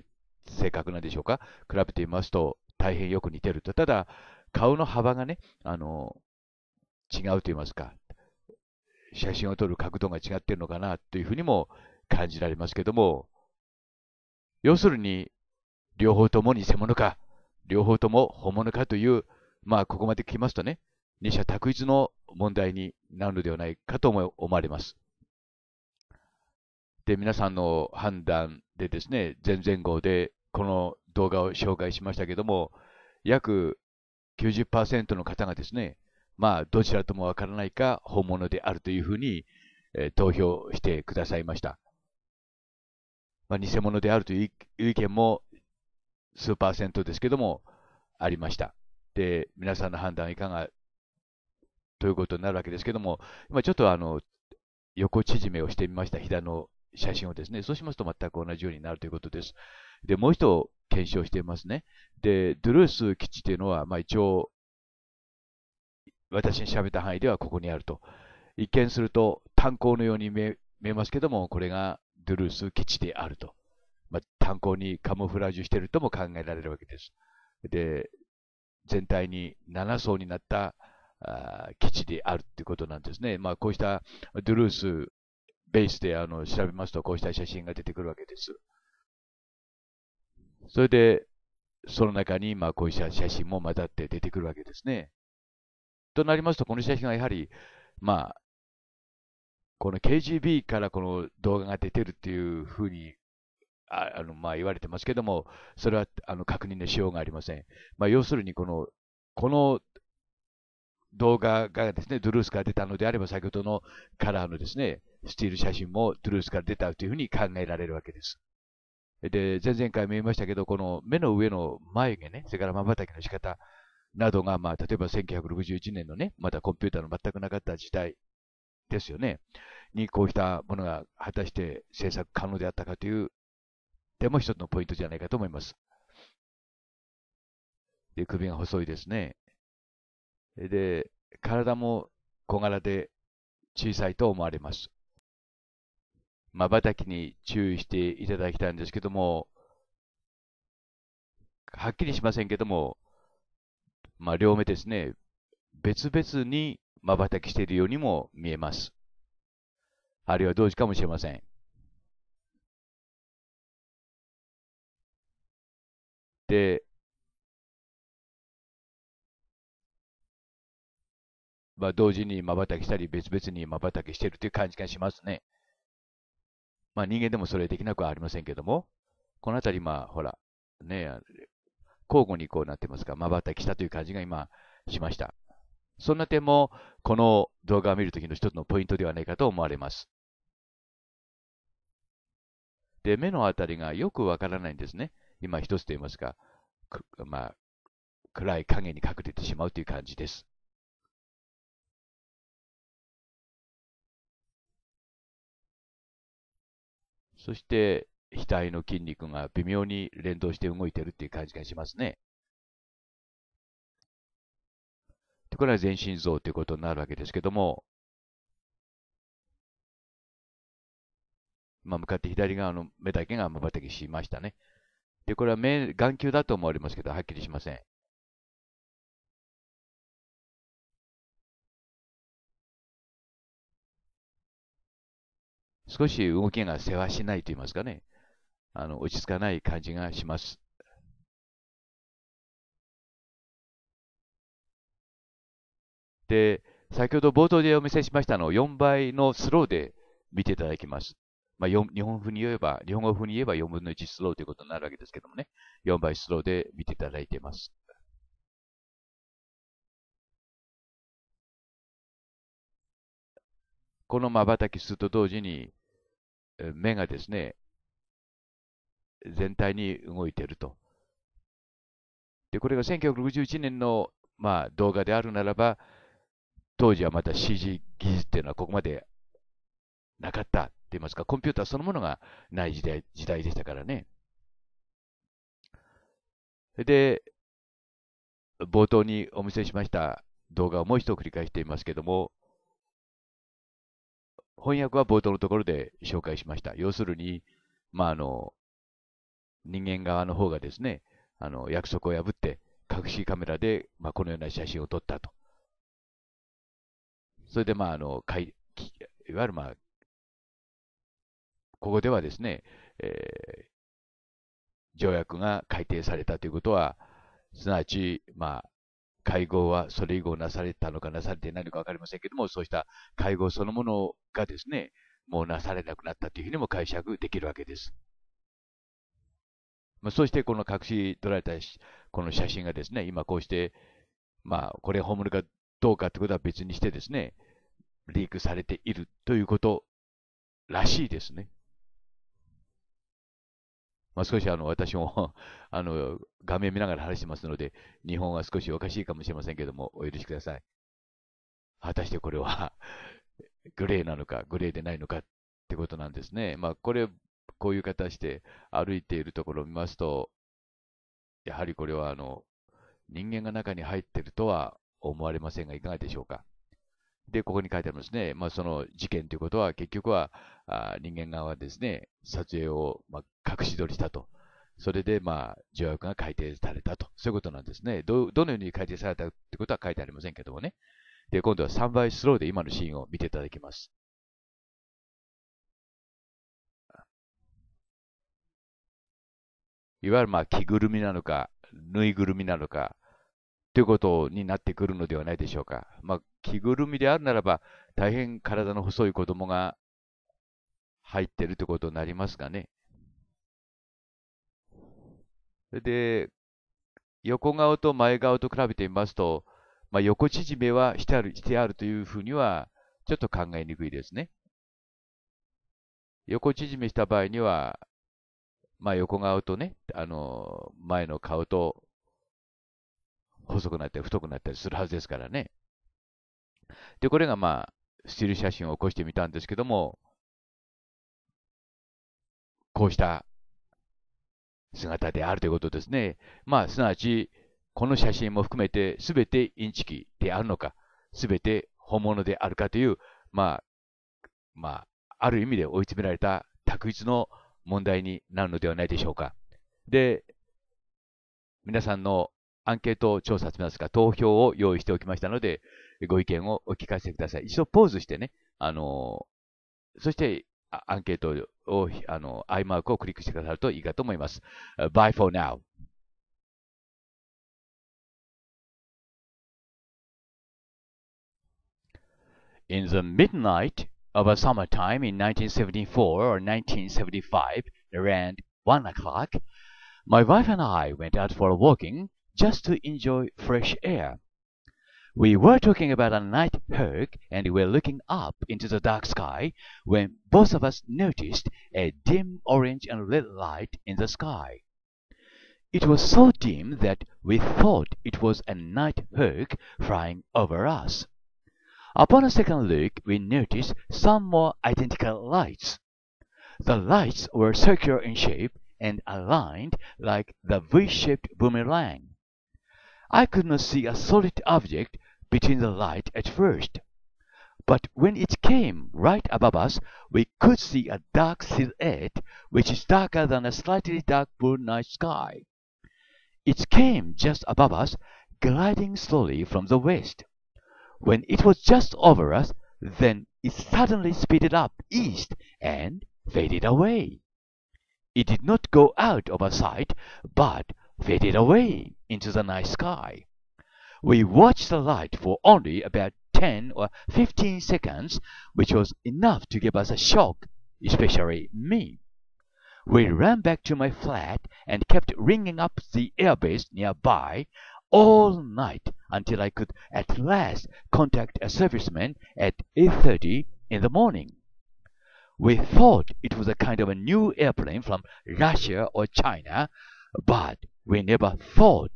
正確なんでしょうか、比べてみますと大変よく似てると。ただ、顔の幅がね、あの、違うと言いますか、写真を撮る角度が違ってるのかなというふうにも感じられますけども、要するに、両方とも偽物か、両方とも本物かという、まあ、ここまで来ますとね、二者択一の問題になるのではないかと思われます。で、皆さんの判断でですね、前々後でこの動画を紹介しましたけども、約90%の方がですね、まあ、どちらともわからないか本物であるというふうに、え投票してくださいました。まあ、偽物であるという意見も数パーセントですけども、ありました。で、皆さんの判断いかがということになるわけですけども、今ちょっとあの、横縮めをしてみました、左の写真をですね。そうしますと全く同じようになるということです。で、もう一度検証していますね。で、ドゥルース基地というのは、まあ一応、私に喋った範囲ではここにあると。一見すると炭鉱のように見えますけども、これがドゥルース基地であると。まあ、炭鉱にカモフラージュしているとも考えられるわけです。で、全体に7層になったあ基地であるということなんですね。まあ、こうしたドゥルースベースであの調べますと、こうした写真が出てくるわけです。それで、その中に、まあ、こうした写真も混ざって出てくるわけですね。となりますと、この写真はやはり、まあ、この KGB からこの動画が出てるっていうふうにああの、まあ、言われてますけども、それはあの確認のしようがありません。まあ、要するにこの、この動画がですね、ドゥルースから出たのであれば、先ほどのカラーのですね、スチール写真もドゥルースから出たというふうに考えられるわけです。で、前々回も言いましたけど、この目の上の眉毛ね、それからたきの仕方、などが、まあ、例えば1961年のね、まだコンピューターの全くなかった時代ですよね、にこうしたものが果たして制作可能であったかという点も一つのポイントじゃないかと思います。で、首が細いですね。で、体も小柄で小さいと思われます。まばたきに注意していただきたいんですけども、はっきりしませんけども、まあ、両目ですね、別々にまばたきしているようにも見えます。あるいは同時かもしれません。で、まあ、同時にまばたきしたり別々にまばたきしているという感じがしますね。まあ、人間でもそれできなくはありませんけども、このあたり、まあ、ほら、ね、交互にこうなってますが、瞬きしたという感じが今しました。そんな点も、この動画を見るときの一つのポイントではないかと思われます。で、目のあたりがよくわからないんですね。今一つと言いますか、まあ、暗い影に隠れてしまうという感じです。そして、額の筋肉が微妙に連動して動いてるっていう感じがしますね。で、これは全身像ということになるわけですけども、まあ、向かって左側の目だけが瞬きしましたね。で、これは目、眼球だと思われますけど、はっきりしません。少し動きがせわしないと言いますかね。あの、落ち着かない感じがします。で、先ほど冒頭でお見せしましたの4倍のスローで見ていただきます。まあ、日本風に言えば、日本語風に言えば4分の1スローということになるわけですけどもね、4倍スローで見ていただいています。このまばたきすると同時に、目がですね、全体に動いていると。で、これが1961年の、まあ、動画であるならば、当時はまた CG 技術っていうのはここまでなかったって言いますか、コンピューターそのものがない時代時代でしたからね。で、冒頭にお見せしました動画をもう一度繰り返していますけども、翻訳は冒頭のところで紹介しました。要するに、まあ、あの、人間側の方がですね、あの、約束を破って、隠しカメラで、まあ、このような写真を撮ったと。それで、まあ、あの、い、わゆる、まあ、ここではですね、えー、条約が改定されたということは、すなわち、まあ、会合はそれ以後なされたのかなされていないのか分かりませんけども、そうした会合そのものがですね、もうなされなくなったというふうにも解釈できるわけです。まあ、そしてこの隠し撮られたこの写真がですね、今こうして、まあ、これ本物かどうかってことは別にしてですね、リークされているということらしいですね。まあ、少しあの私も あの画面見ながら話してますので、日本は少しおかしいかもしれませんけども、お許しください。果たしてこれは グレーなのか、グレーでないのかってことなんですね。まあ、これこういう形で歩いているところを見ますと、やはりこれはあの、人間が中に入っているとは思われませんが、いかがでしょうか。で、ここに書いてありますね。まあ、その事件ということは、結局は、あ人間側はですね、撮影を、まあ、隠し撮りしたと。それで、まあ、条約が改定されたと。そういうことなんですね。ど、どのように改定されたってことは書いてありませんけどもね。で、今度は3倍スローで今のシーンを見ていただきます。いわゆるまあ着ぐるみなのか、ぬいぐるみなのか、ということになってくるのではないでしょうか。まあ、着ぐるみであるならば、大変体の細い子供が入ってるということになりますがね。で、横顔と前顔と比べてみますと、まあ、横縮めはしてある、してあるというふうには、ちょっと考えにくいですね。横縮めした場合には、まあ、横顔とね、あの、前の顔と、細くなったり太くなったりするはずですからね。で、これがまあ、スチール写真を起こしてみたんですけども、こうした姿であるということですね。まあ、すなわち、この写真も含めて全てインチキであるのか、全て本物であるかという、まあ、まあ、ある意味で追い詰められた択一の問題になるのではないでしょうか。で、皆さんのアンケート調査といますか、投票を用意しておきましたので、ご意見をお聞かせください。一度ポーズしてね、あのー、そして、アンケートを、あの、イマークをクリックしてくださるといいかと思います。bye for now. In the midnight, About summertime in 1974 or 1975, around 1 o'clock, my wife and I went out for a walking just to enjoy fresh air. We were talking about a night hawk and were looking up into the dark sky when both of us noticed a dim orange and red light in the sky. It was so dim that we thought it was a night hawk flying over us. Upon a second look, we noticed some more identical lights. The lights were circular in shape and aligned like the V-shaped boomerang. I could not see a solid object between the light at first, but when it came right above us, we could see a dark silhouette which is darker than a slightly dark blue night sky. It came just above us, gliding slowly from the west. When it was just over us, then it suddenly speeded up east and faded away. It did not go out of our sight, but faded away into the night sky. We watched the light for only about 10 or 15 seconds, which was enough to give us a shock, especially me. We ran back to my flat and kept ringing up the airbase nearby all night until I could at last contact a serviceman at 8.30 in the morning. We thought it was a kind of a new airplane from Russia or China, but we never thought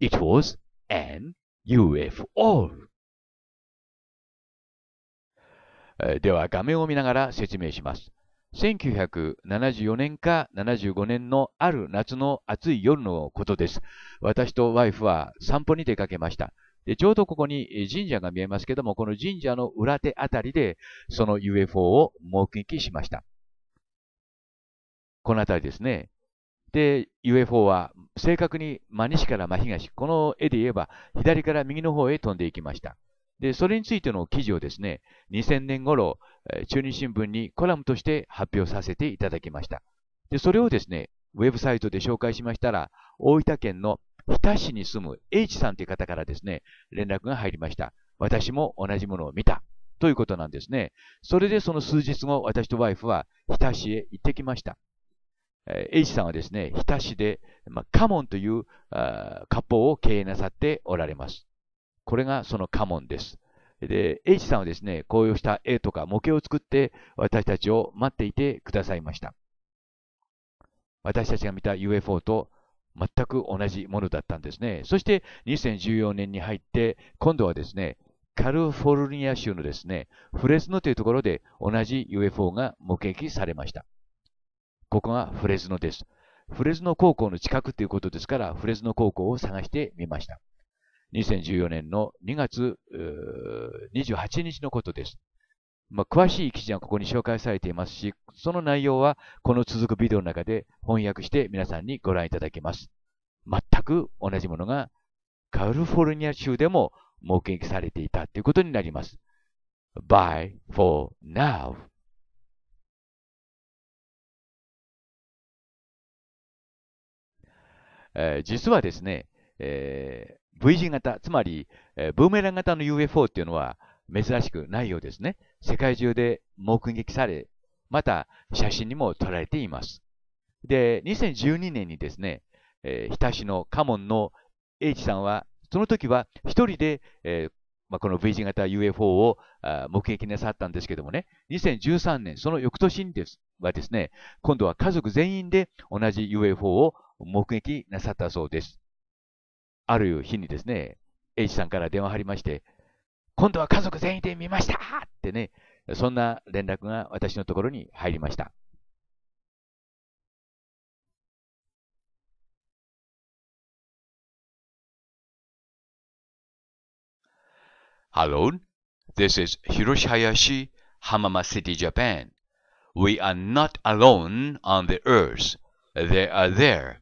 it was an UFO. Uh, では画面を見ながら説明します。1974年か75年のある夏の暑い夜のことです。私とワイフは散歩に出かけました。でちょうどここに神社が見えますけども、この神社の裏手あたりで、その UFO を目撃しました。この辺りですね。で、UFO は正確に真西から真東、この絵で言えば左から右の方へ飛んでいきました。で、それについての記事をですね、2000年頃、中日新聞にコラムとして発表させていただきました。で、それをですね、ウェブサイトで紹介しましたら、大分県の日田市に住む H さんという方からですね、連絡が入りました。私も同じものを見た。ということなんですね。それでその数日後、私とワイフは日田市へ行ってきました。えー、H さんはですね、日田市で、まあ、カモンというあ割烹を経営なさっておられます。これがその家紋です。で、H さんはですね、紅葉した絵とか模型を作って私たちを待っていてくださいました。私たちが見た UFO と全く同じものだったんですね。そして2014年に入って、今度はですね、カルフォルニア州のですね、フレスノというところで同じ UFO が目撃されました。ここがフレスノです。フレスノ高校の近くということですから、フレスノ高校を探してみました。2014年の2月28日のことです。まあ、詳しい記事はここに紹介されていますし、その内容はこの続くビデオの中で翻訳して皆さんにご覧いただけます。全く同じものがカルフォルニア州でも目撃されていたということになります。Bye for now. え実はですね、えー V 字型、つまり、えー、ブーメラン型の UFO っていうのは珍しくないようですね。世界中で目撃され、また写真にも撮られています。で、2012年にですね、えー、日田市のカモンの H さんは、その時は一人で、えー、まあ、この V 字型 UFO を目撃なさったんですけどもね、2013年、その翌年にですはですね、今度は家族全員で同じ UFO を目撃なさったそうです。ある日にですね、H さんから電話入りまして、今度は家族全員で見ましたってね、そんな連絡が私のところに入りました。Hello, this is Hiroshi Hayashi, Hamama City, Japan. We are not alone on the earth. They are there.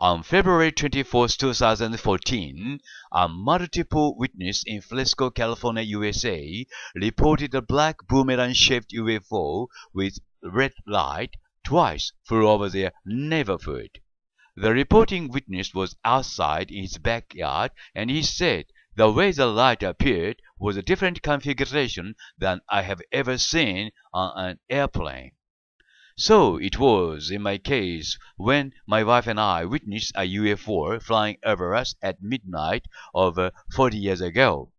On February 24, 2014, a multiple witness in Fresco, California, USA reported a black boomerang-shaped UFO with red light twice flew over their neighborhood. The reporting witness was outside in his backyard and he said the way the light appeared was a different configuration than I have ever seen on an airplane. So it was in my case when my wife and I witnessed a UFO flying over us at midnight over uh, 40 years ago.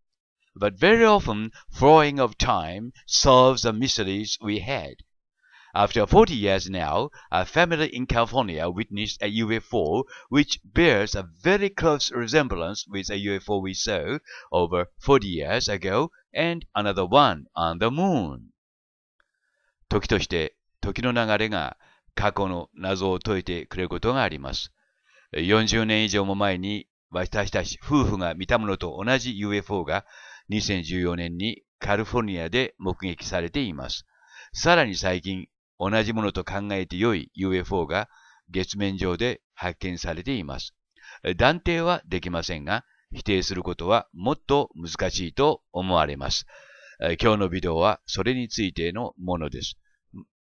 But very often throwing of time solves the mysteries we had. After 40 years now, a family in California witnessed a UFO which bears a very close resemblance with a UFO we saw over 40 years ago and another one on the moon. 時として時の流れが過去の謎を解いてくれることがあります。40年以上も前に私たち夫婦が見たものと同じ UFO が2014年にカルフォルニアで目撃されています。さらに最近、同じものと考えて良い UFO が月面上で発見されています。断定はできませんが、否定することはもっと難しいと思われます。今日のビデオはそれについてのものです。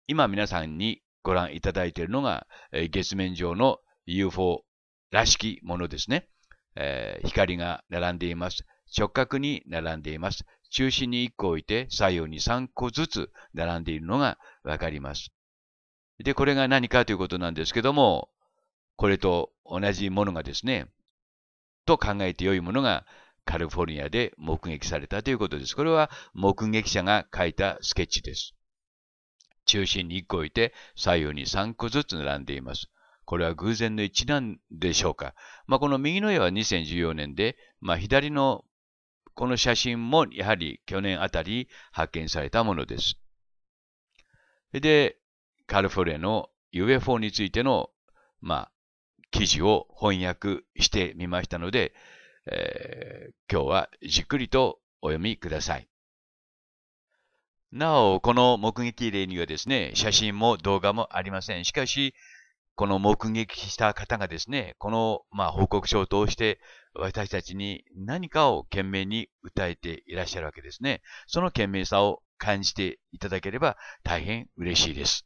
今皆さんにご覧いただいているのが、え月面上の UFO らしきものですね、えー、光が並んでいます。直角に並んでいます。中心に1個置いて左右に3個ずつ並んでいるのがわかります。で、これが何かということなんですけども、これと同じものがですね、と考えて良いものがカリフォルニアで目撃されたということです。これは目撃者が書いたスケッチです。中心に1個置いて、左右に3個ずつ並んでいます。これは偶然の一覧でしょうか。まあ、この右の絵は2014年で、まあ、左のこの写真もやはり去年あたり発見されたものです。で、カルフォレの UFO についての、まあ、記事を翻訳してみましたので、えー、今日はじっくりとお読みください。なお、この目撃例にはですね、写真も動画もありません。しかし、この目撃した方がですね、この、まあ、報告書を通して、私たちに何かを懸命に訴えていらっしゃるわけですね。その懸命さを感じていただければ大変嬉しいです。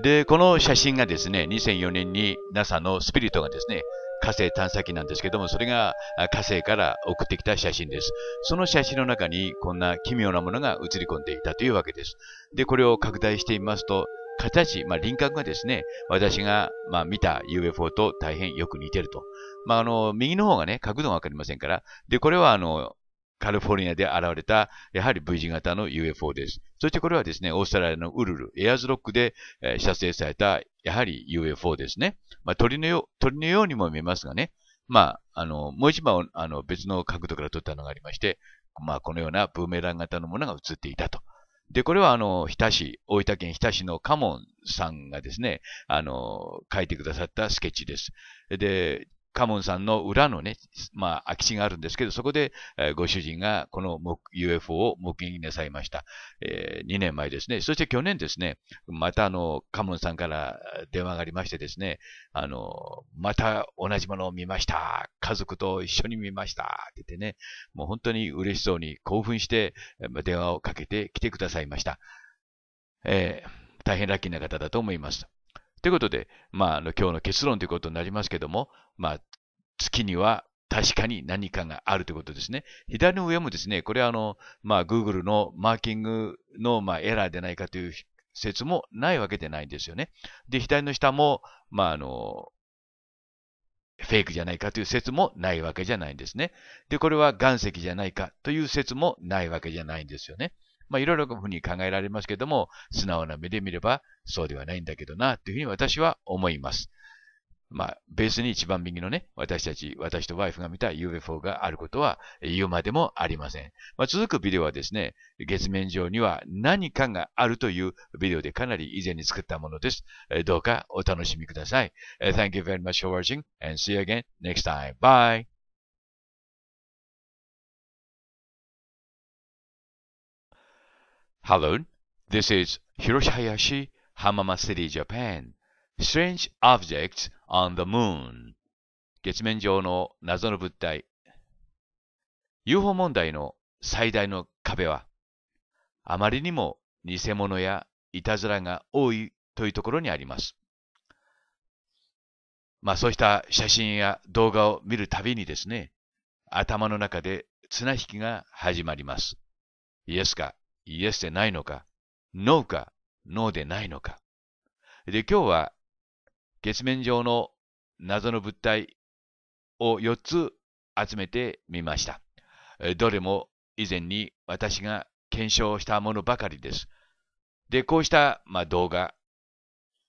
で、この写真がですね、2004年に NASA のスピリットがですね、火星探査機なんですけども、それが火星から送ってきた写真です。その写真の中にこんな奇妙なものが映り込んでいたというわけです。で、これを拡大してみますと、形、まあ、輪郭がですね、私が、まあ、見た UFO と大変よく似てると。まあ、あの、右の方がね、角度がわかりませんから。で、これはあの、カリフォルニアで現れた、やはり V 字型の UFO です。そしてこれはですね、オーストラリアのウルル、エアーズロックで、えー、撮影された、やはり UFO ですね。まあ、鳥のよ鳥のようにも見えますがね、まあ、あの、もう一枚、あの別の角度から撮ったのがありまして、まあ、このようなブーメラン型のものが映っていたと。で、これはあの、日田市、大分県日田市のカモンさんがですね、あの、書いてくださったスケッチです。で、カモンさんの裏のね、まあ、空き地があるんですけど、そこで、えー、ご主人がこの UFO を目撃なさいました、えー、2年前ですね。そして去年ですね、またあの、カモンさんから電話がありましてですね、あの、また同じものを見ました。家族と一緒に見ました。って言ってね、もう本当に嬉しそうに興奮して、電話をかけて来てくださいました。えー、大変ラッキーな方だと思います。ということで、まあ、あの今日の結論ということになりますけども、まあ、月には確かに何かがあるということですね。左の上もですね、これはあの、まあ、Google のマーキングの、まあ、エラーでないかという説もないわけでないんですよね。で、左の下も、まあ、あの、フェイクじゃないかという説もないわけじゃないんですね。で、これは岩石じゃないかという説もないわけじゃないんですよね。まあ、いろいろなふうに考えられますけども、素直な目で見ればそうではないんだけどな、というふうに私は思います。まあ、ベースに一番右のね、私たち、私とワイフが見た UFO があることは言うまでもありません。まあ、続くビデオはですね、月面上には何かがあるというビデオでかなり以前に作ったものです。どうかお楽しみください。Thank you very much for watching and see you again next time. Bye! Hello, this is Hiroshi Hayashi, Hamama City, Japan. Strange Objects on the Moon 月面上の謎の物体 UFO 問題の最大の壁はあまりにも偽物やいたずらが多いというところにあります。まあそうした写真や動画を見るたびにですね、頭の中で綱引きが始まります。イエスかイエスでないのか、ノーか、ノーでないのか。で、今日は月面上の謎の物体を4つ集めてみました。どれも以前に私が検証したものばかりです。で、こうした、まあ、動画、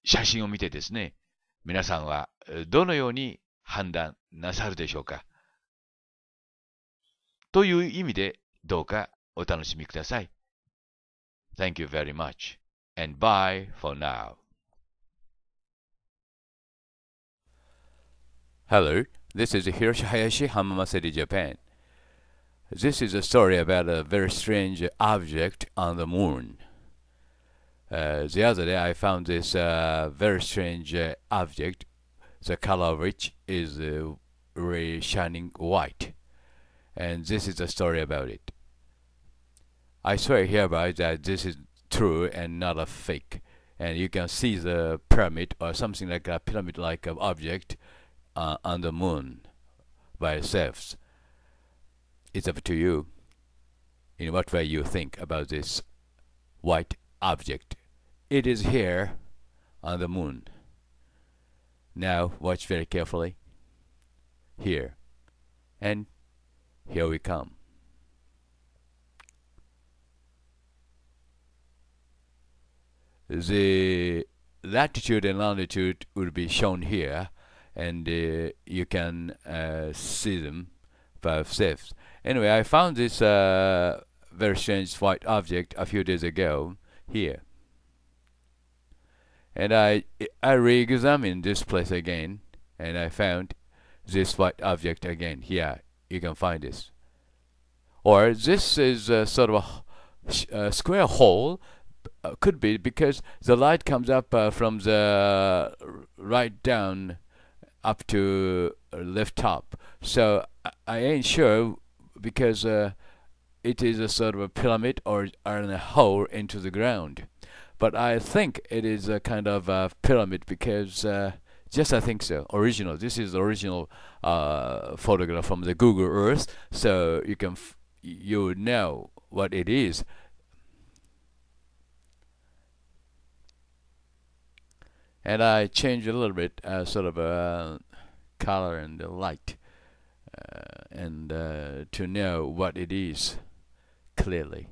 写真を見てですね、皆さんはどのように判断なさるでしょうか。という意味でどうかお楽しみください。Thank you very much, and bye for now. Hello, this is Hiroshi Hayashi, Hamama Japan. This is a story about a very strange object on the moon. Uh, the other day I found this uh, very strange uh, object, the color of which is uh, really shining white. And this is a story about it. I swear hereby that this is true and not a fake. And you can see the pyramid or something like a pyramid-like object uh, on the moon by itself. It's up to you in what way you think about this white object. It is here on the moon. Now watch very carefully. Here. And here we come. the latitude and longitude will be shown here and uh, you can uh, see them by yourself. Anyway, I found this uh, very strange white object a few days ago here. And I, I re-examined this place again and I found this white object again here. You can find this. Or this is sort of a, a square hole uh, could be because the light comes up uh, from the right down up to uh, left top. So I, I ain't sure because uh, it is a sort of a pyramid or, or a hole into the ground. But I think it is a kind of a pyramid because just uh, I think so. Original. This is original uh, photograph from the Google Earth, so you can you know what it is. and I changed a little bit uh, sort of a uh, color and the light uh, and uh, to know what it is clearly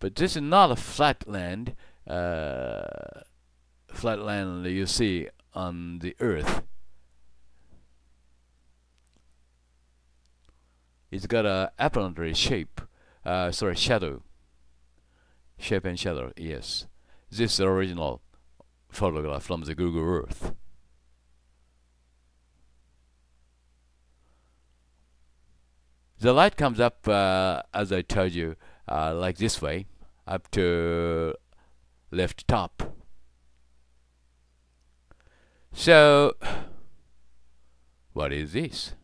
but this is not a flat land, flat land you see on the earth it's got a apparently shape uh, sorry shadow shape and shadow yes this is the original photograph from the Google Earth. The light comes up, uh, as I told you, uh, like this way, up to left top. So, what is this?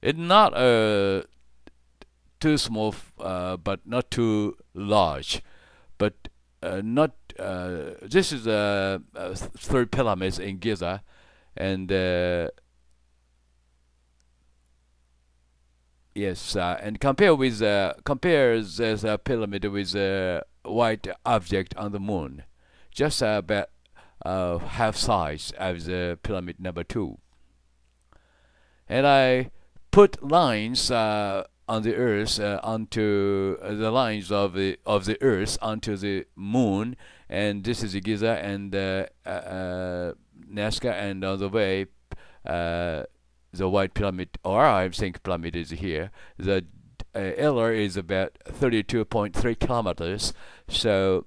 It's not a uh, too small, uh, but not too large, but uh, not uh, this is a three third pyramid in Giza, and uh, yes, uh, and compare with uh, compares a uh, pyramid with a white object on the moon, just about half size as the pyramid number two. And I put lines on the earth uh, onto the lines of the of the earth onto the moon and this is Giza and uh, uh, uh, Nazca and on the way uh, the White Pyramid or I think pyramid is here the Eller uh, is about 32.3 kilometers so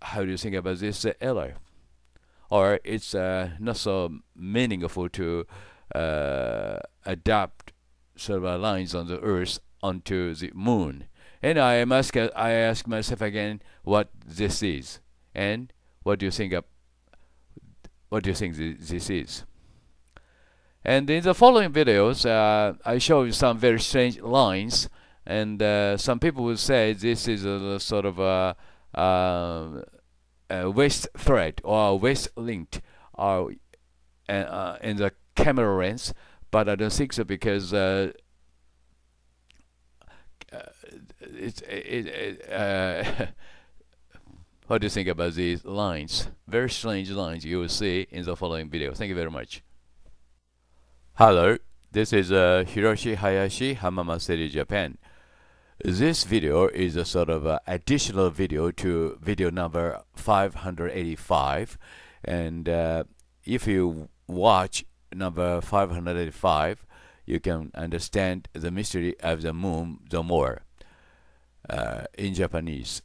how do you think about this Eller uh, or it's not so meaningful to adapt several lines on the earth onto the moon and I must I ask myself again what this is and what do you think what do you think th this is and in the following videos uh, I show you some very strange lines and uh, some people will say this is a, a sort of a, uh, a, a, waist thread or waist linked or uh, uh, in the camera lens but I don't think so because uh, uh it's it, it, what do you think about these lines? Very strange lines you will see in the following video. Thank you very much. Hello, this is uh, Hiroshi Hayashi, Hamama City, Japan. This video is a sort of uh, additional video to video number 585 and uh, if you watch number 585 you can understand the mystery of the moon the more uh, in Japanese.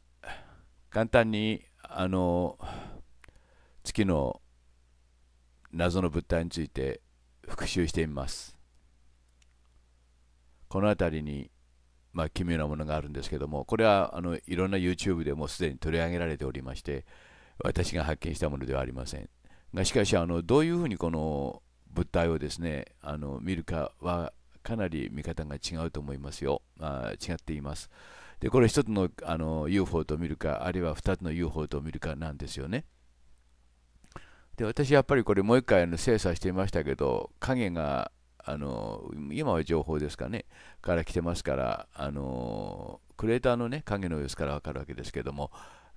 簡単にあの月の謎の物体について復習してみます。この辺りに、まあ、奇妙なものがあるんですけどもこれはあのいろんな YouTube でもすでに取り上げられておりまして私が発見したものではありませんがしかしあのどういうふうにこの物体をですねあの見るかはかなり見方が違うと思いますよ、まあ、違っています。でこれ1つのあの UFO と見るかあるいは2つの UFO と見るかなんですよねで私やっぱりこれもう一回あの精査していましたけど影があの今は情報ですかねから来てますからあのクレーターのね影の様子から分かるわけですけども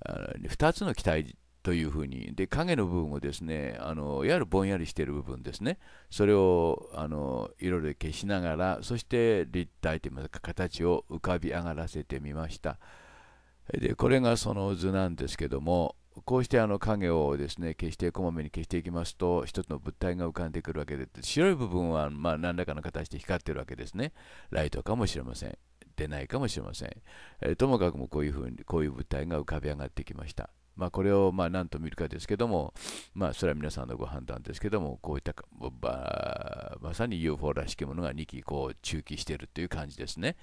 2つの機体というふうに、で影の部分をですねあの、いわゆるぼんやりしている部分ですね、それをあのいろいろ消しながら、そして立体といいますか、形を浮かび上がらせてみました。でこれがその図なんですけども、こうしてあの影をですね消してこまめに消していきますと一つの物体が浮かんでくるわけで白い部分はま何らかの形で光ってるわけですねライトかもしれません出ないかもしれません、えともかくもこういうふうにこういう物体が浮かび上がってきましたまあ、これをまあ何と見るかですけども、まあ、それは皆さんのご判断ですけども、こういったまさに UFO らしきものが2機こう中期しているという感じですね。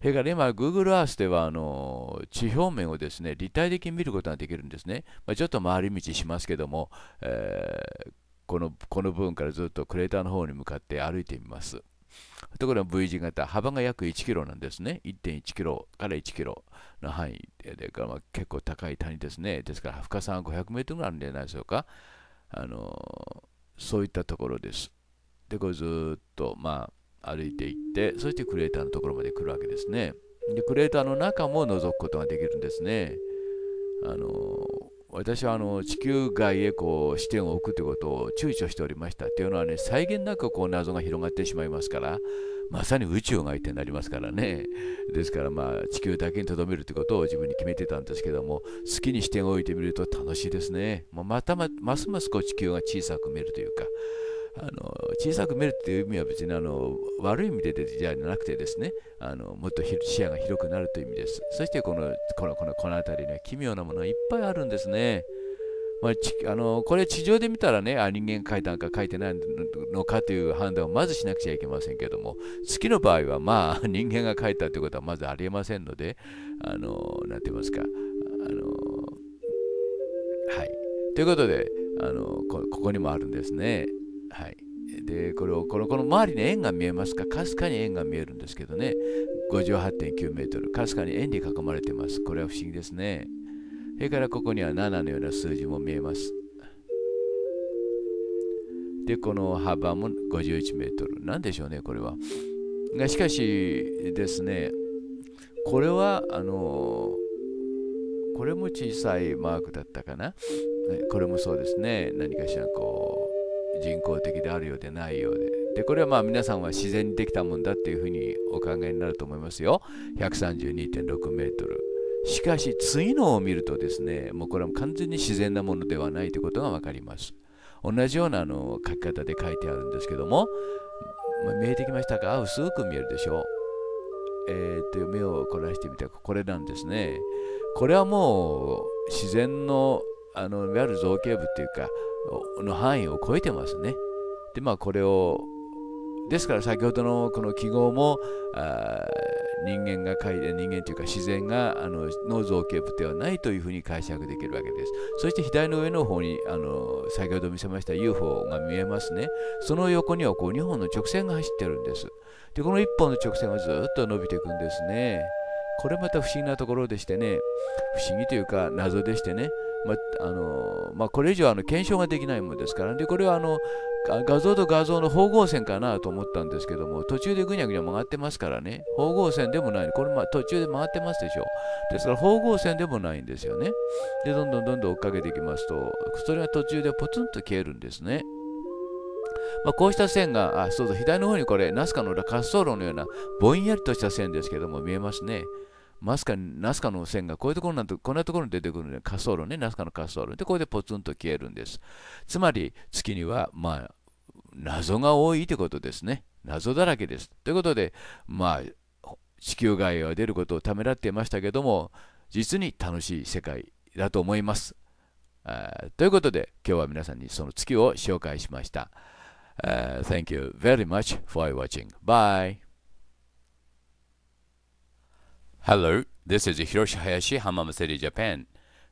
それから今、Google Earth ではあの地表面をですね立体的に見ることができるんですね。まあ、ちょっと回り道しますけども、えー、このこの部分からずっとクレーターの方に向かって歩いてみます。ところが V 字型、幅が約1キロなんですね。1.1キロから1キロの範囲で、まあ、結構高い谷ですね。ですから、深さは500メートルぐらいあるんじゃないでしょうか。あのそういったところです。で、こずっと、まあ、歩いていって、そしてクレーターのところまで来るわけですね。で、クレーターの中も覗くことができるんですね。あの私はあの地球外へこう視点を置くということを躊躇しておりましたというのはね際限なくこう謎が広がってしまいますからまさに宇宙が相手になりますからねですからまあ地球だけにとどめるということを自分に決めてたんですけども好きに視点を置いてみると楽しいですね、ままたまますますこう地球が小さく見えるというかあの小さく見るっていう意味は別にあの悪い意味でじゃなくてですねあのもっと視野が広くなるという意味ですそしてこのこのこのこの辺りには奇妙なものがいっぱいあるんですね、まあ、ちあのこれ地上で見たらねあ人間が書いたんか書いてないのかという判断をまずしなくちゃいけませんけども月の場合はまあ 人間が描いたということはまずありえませんのであのなて言いますかあのはいということであのここにもあるんですね。はい、でこれをこのこの周りに円が見えますかかすかに円が見えるんですけどね58.9メートルかすかに円に囲まれていますこれは不思議ですねそれからここには7のような数字も見えますでこの幅も51メートルなんでしょうねこれはがしかしですねこれはあのこれも小さいマークだったかなこれもそうですね何かしらこう人工的であるようでないようででこれはまあ皆さんは自然にできたもんだっていうふうにお考えになると思いますよ132.6メートルしかし次のを見るとですねもうこれは完全に自然なものではないということが分かります同じようなあの書き方で書いてあるんですけども、まあ、見えてきましたか薄く見えるでしょうえー、っと目を凝らしてみたこれなんですねこれはもう自然のあのいわゆる造形部っていうかの範囲を超えてますね。で、まあこれを、ですから先ほどのこの記号も、あ人間が書いて、人間というか自然があのの造形物ではないというふうに解釈できるわけです。そして左の上の方に、あの先ほど見せました UFO が見えますね。その横にはこう2本の直線が走ってるんです。で、この1本の直線がずっと伸びていくんですね。これまた不思議なところでしてね、不思議というか謎でしてね、まあのまあ、これ以上あの検証ができないものですから、でこれはあの画像と画像の方合線かなと思ったんですけども、途中でぐにゃぐにゃ曲がってますからね、方合線でもない、これ、ま途中で曲がってますでしょ。ですから、方合線でもないんですよね。で、どんどんどんどん追っかけていきますと、それが途中でポツンと消えるんですね。まあ、こうした線が、あ、そうだ、左の方にこれ、ナスカの滑走路のようなぼんやりとした線ですけども見えますね。まさかナスカの線がこういうところなんてこんなところに出てくるので滑走路ねナスカの滑走路でこれでポツンと消えるんですつまり月にはまあ謎が多いということですね謎だらけですということでまあ地球外は出ることをためらっていましたけども実に楽しい世界だと思いますということで今日は皆さんにその月を紹介しました、Thank you very much for watching. Bye. Hello, this is Hiroshi Hayashi, Hamam c i t i Japan.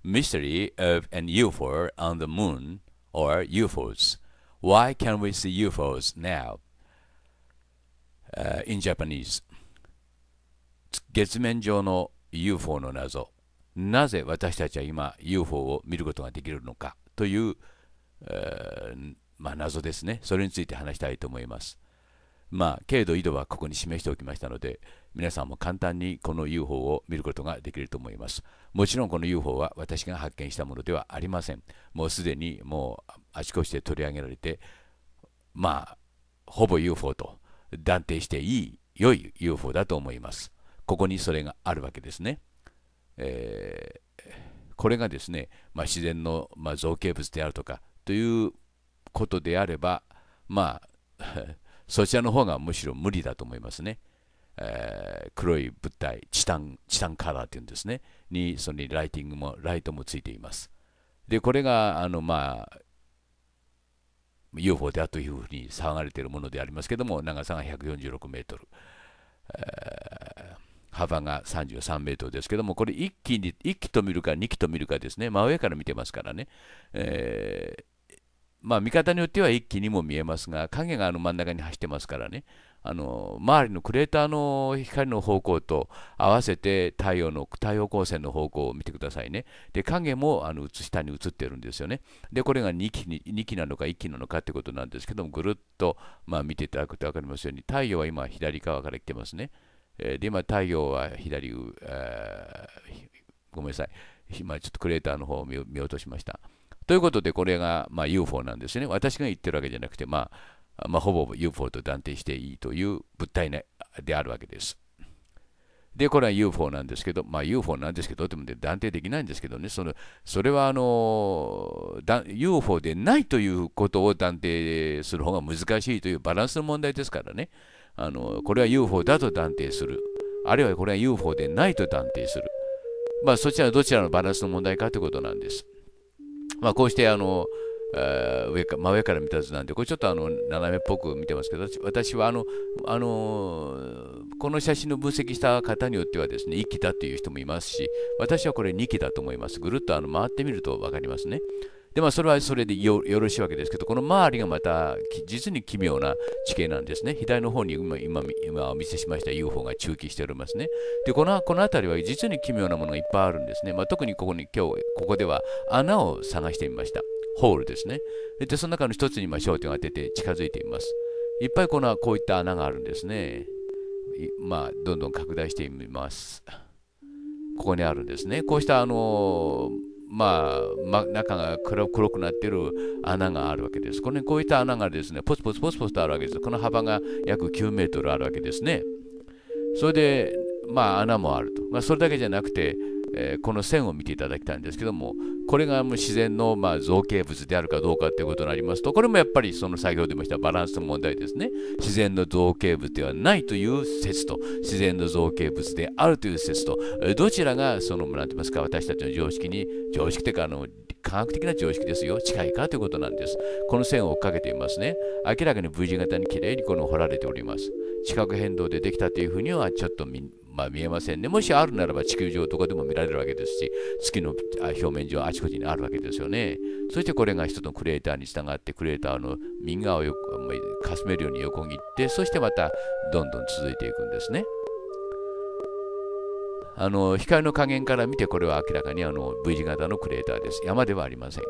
Mystery of an UFO on the moon or UFOs. Why can we see UFOs now? Uh, in Japanese. 月面上の UFO の謎。なぜ私たちは今 UFO を見ることができるのかという、えー、まあ、謎ですね。それについて話したいと思います。まあ、軽度、緯度はここに示しておきましたので、皆さんも簡単にこの UFO を見ることができると思います。もちろんこの UFO は私が発見したものではありません。もうすでにもうあちこちで取り上げられて、まあ、ほぼ UFO と断定していい、良い UFO だと思います。ここにそれがあるわけですね。えー、これがですね、まあ、自然の、まあ、造形物であるとかということであれば、まあ、そちらの方がむしろ無理だと思いますね。えー、黒い物体チタンチタンカラーっていうんですねにそライティングもライトもついていますでこれがあのまあ UFO であというふうに騒がれているものでありますけども長さが146メートル、えー、幅が33メートルですけどもこれ1機に1機と見るか2機と見るかですね真上から見てますからね、えー、まあ見方によっては1機にも見えますが影があの真ん中に走ってますからねあの周りのクレーターの光の方向と合わせて太陽の太陽光線の方向を見てくださいね。で影もあの下に映ってるんですよね。でこれが2機に2期なのか1機なのかってことなんですけどもぐるっと、まあ、見ていただくと分かりますように太陽は今左側から来てますね。えー、で今太陽は左、えー、ごめんなさい今ちょっとクレーターの方を見落としました。ということでこれが、まあ、UFO なんですね。私が言ってるわけじゃなくてまあまあ、ほぼ UFO と断定していいという物体であるわけです。で、これは UFO なんですけど、まあ、UFO なんですけど、でも断定できないんですけどね、そのそれはあのだ UFO でないということを断定する方が難しいというバランスの問題ですからね、あのこれは UFO だと断定する、あるいはこれは UFO でないと断定する、まあ、そちらはどちらのバランスの問題かということなんです。まあ、こうしてあの上か真上から見た図なんで、これちょっとあの斜めっぽく見てますけど、私はあの、あのー、この写真の分析した方によってはですね、1期だという人もいますし、私はこれ2期だと思います。ぐるっとあの回ってみると分かりますね。で、まあ、それはそれでよろしいわけですけど、この周りがまた、実に奇妙な地形なんですね。左の方に今、今、今お見せしました UFO が中期しておりますね。で、この、この辺りは実に奇妙なものがいっぱいあるんですね。まあ、特にここに今日、ここでは穴を探してみました。ホールですね。で、その中の一つにま焦点が出てて近づいています。いっぱいこのこういった穴があるんですね。まあ、どんどん拡大してみます。ここにあるんですね。こうしたあのまあ、ま、中が黒くなっている穴があるわけです。このね、こういった穴がですね、ポツポツポツポツとあるわけです。この幅が約9メートルあるわけですね。それで、まあ、穴もあると。まあ、それだけじゃなくて、えー、この線を見ていただきたいんですけどもこれがもう自然のま造形物であるかどうかっていうことになりますとこれもやっぱりその先ほど言いましたバランスの問題ですね自然の造形物ではないという説と自然の造形物であるという説とどちらがその何て言いますか私たちの常識に常識というかあの科学的な常識ですよ近いかということなんですこの線を追っかけていますね明らかに V 字型にきれいにこの掘られております地殻変動でできたというふうにはちょっとまあ、見えませんね。もしあるならば地球上どこでも見られるわけですし、月の表面上あちこちにあるわけですよね。そしてこれが人のクレーターに従って、クレーターの右側をかすめるように横切って、そしてまたどんどん続いていくんですね。あの光の加減から見てこれは明らかにあの V 字型のクレーターです。山ではありません。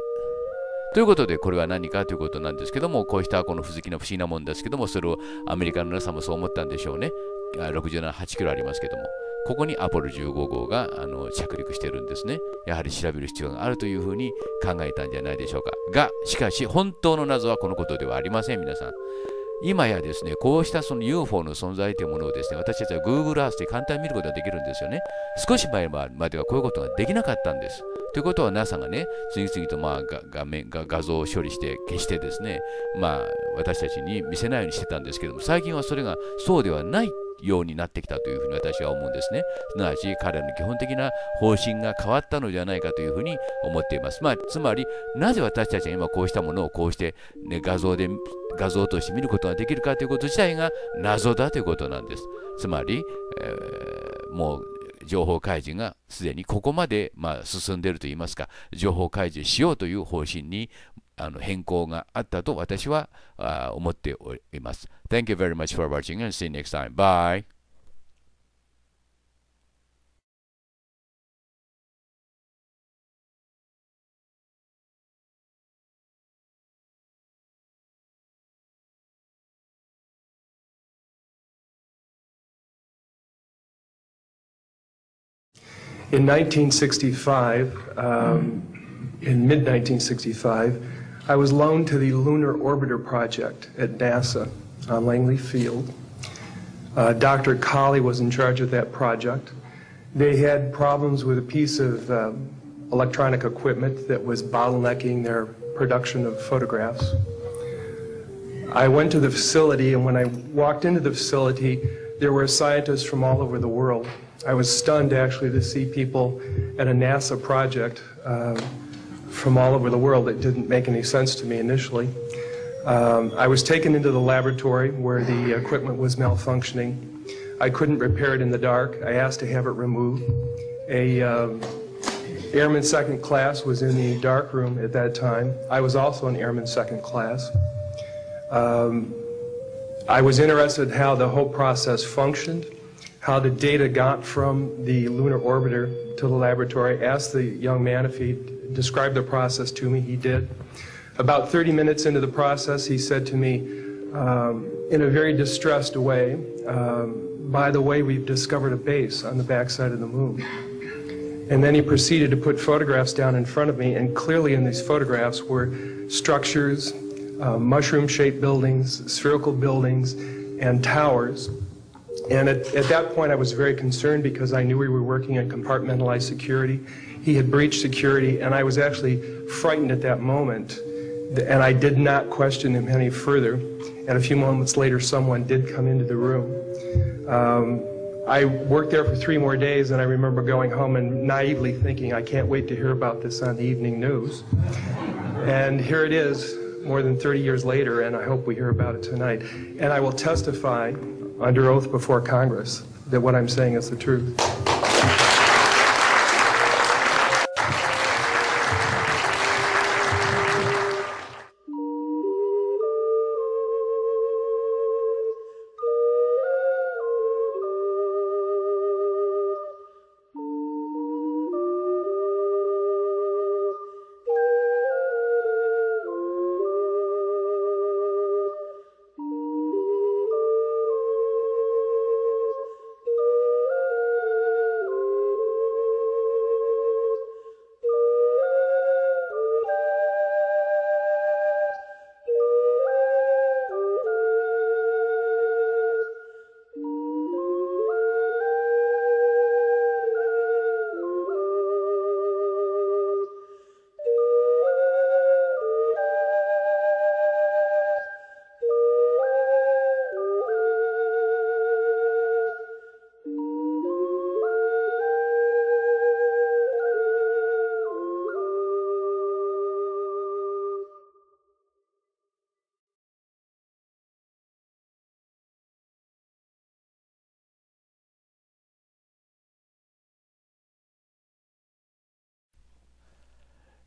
ということで、これは何かということなんですけども、こうしたこの不好きな不思議なもんですけども、それをアメリカの皆さんもそう思ったんでしょうね。678キロありますけども、ここにアポロ15号があの着陸してるんですね。やはり調べる必要があるというふうに考えたんじゃないでしょうか。が、しかし本当の謎はこのことではありません、皆さん。今やですね、こうしたその UFO の存在というものをですね、私たちは Google Earth で簡単に見ることができるんですよね。少し前まではこういうことができなかったんです。ということは NASA がね、次々とまあ画面が画像を処理して消してですね、まあ私たちに見せないようにしてたんですけども、最近はそれがそうではないようになってきたというふうに私は思うんですね。すなわち彼の基本的な方針が変わったのではないかというふうに思っています。まあ、つまりなぜ私たちが今こうしたものをこうして、ね、画像で画像として見ることができるかということ自体が謎だということなんです。つまり、えー、もう情報開示がすでにここまで、まあ、進んでいると言いますか情報開示しようという方針にあの変更があったと私はあ思っております。Thank you very much for watching and see you next time. Bye! In 1965, um, in mid 1965, I was loaned to the Lunar Orbiter Project at NASA on Langley Field. Uh, Dr. Colley was in charge of that project. They had problems with a piece of uh, electronic equipment that was bottlenecking their production of photographs. I went to the facility, and when I walked into the facility, there were scientists from all over the world. I was stunned, actually, to see people at a NASA project. Uh, from all over the world. It didn't make any sense to me initially. Um, I was taken into the laboratory where the equipment was malfunctioning. I couldn't repair it in the dark. I asked to have it removed. A um, airman second class was in the dark room at that time. I was also an airman second class. Um, I was interested how the whole process functioned, how the data got from the lunar orbiter to the laboratory. I asked the young man if he'd described the process to me. He did. About 30 minutes into the process, he said to me, um, in a very distressed way, um, by the way, we've discovered a base on the backside of the moon. And then he proceeded to put photographs down in front of me, and clearly in these photographs were structures, uh, mushroom-shaped buildings, spherical buildings, and towers. And at, at that point, I was very concerned because I knew we were working in compartmentalized security, he had breached security, and I was actually frightened at that moment, and I did not question him any further. And a few moments later, someone did come into the room. Um, I worked there for three more days, and I remember going home and naively thinking, I can't wait to hear about this on the evening news. and here it is, more than 30 years later, and I hope we hear about it tonight. And I will testify under oath before Congress that what I'm saying is the truth.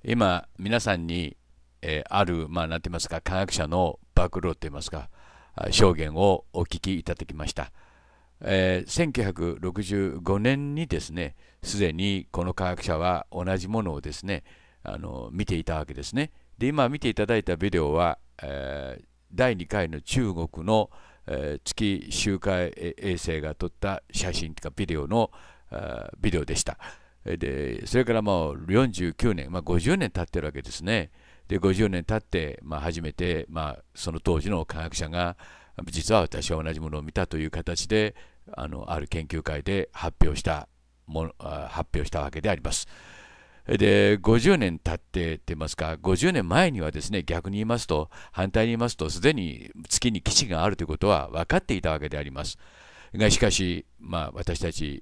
今皆さんに、えー、ある、まあ、て言いますか科学者の暴露と言いますか証言をお聞きいただきました、えー、1965年にですねすでにこの科学者は同じものをですねあの見ていたわけですねで今見ていただいたビデオは、えー、第2回の中国の、えー、月周回衛星が撮った写真というかビデオのビデオでした。でそれからもう49年、まあ、50年経ってるわけですね。で50年経って、まあ、初めて、まあ、その当時の科学者が実は私は同じものを見たという形であのある研究会で発表したも発表したわけであります。で50年経ってって言いますか50年前にはですね逆に言いますと反対に言いますとすでに月に基地があるということは分かっていたわけであります。がしかし、まあ、私たち、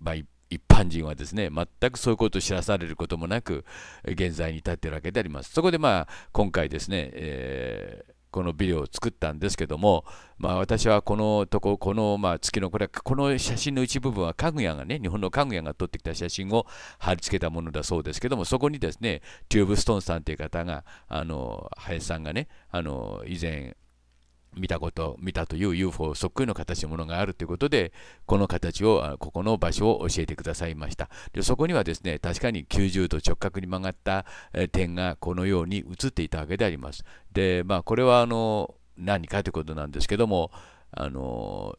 まあ、一般人はですね、全くそういうことを知らされることもなく、現在に至っているわけであります。そこでまあ、今回ですね、えー、このビデオを作ったんですけども、まあ、私はこのとこ、このまあ月のこれはこの写真の一部分は家具屋がね、日本の家具屋が撮ってきた写真を貼り付けたものだそうですけども、そこにですね、チューブストーンさんという方が、あの林さんがね、あの以前、見たこと、見たという UFO そっくりの形のものがあるということで、この形を、ここの場所を教えてくださいました。でそこにはですね、確かに90度直角に曲がった点がこのように映っていたわけであります。で、まあ、これはあの何かということなんですけども、あの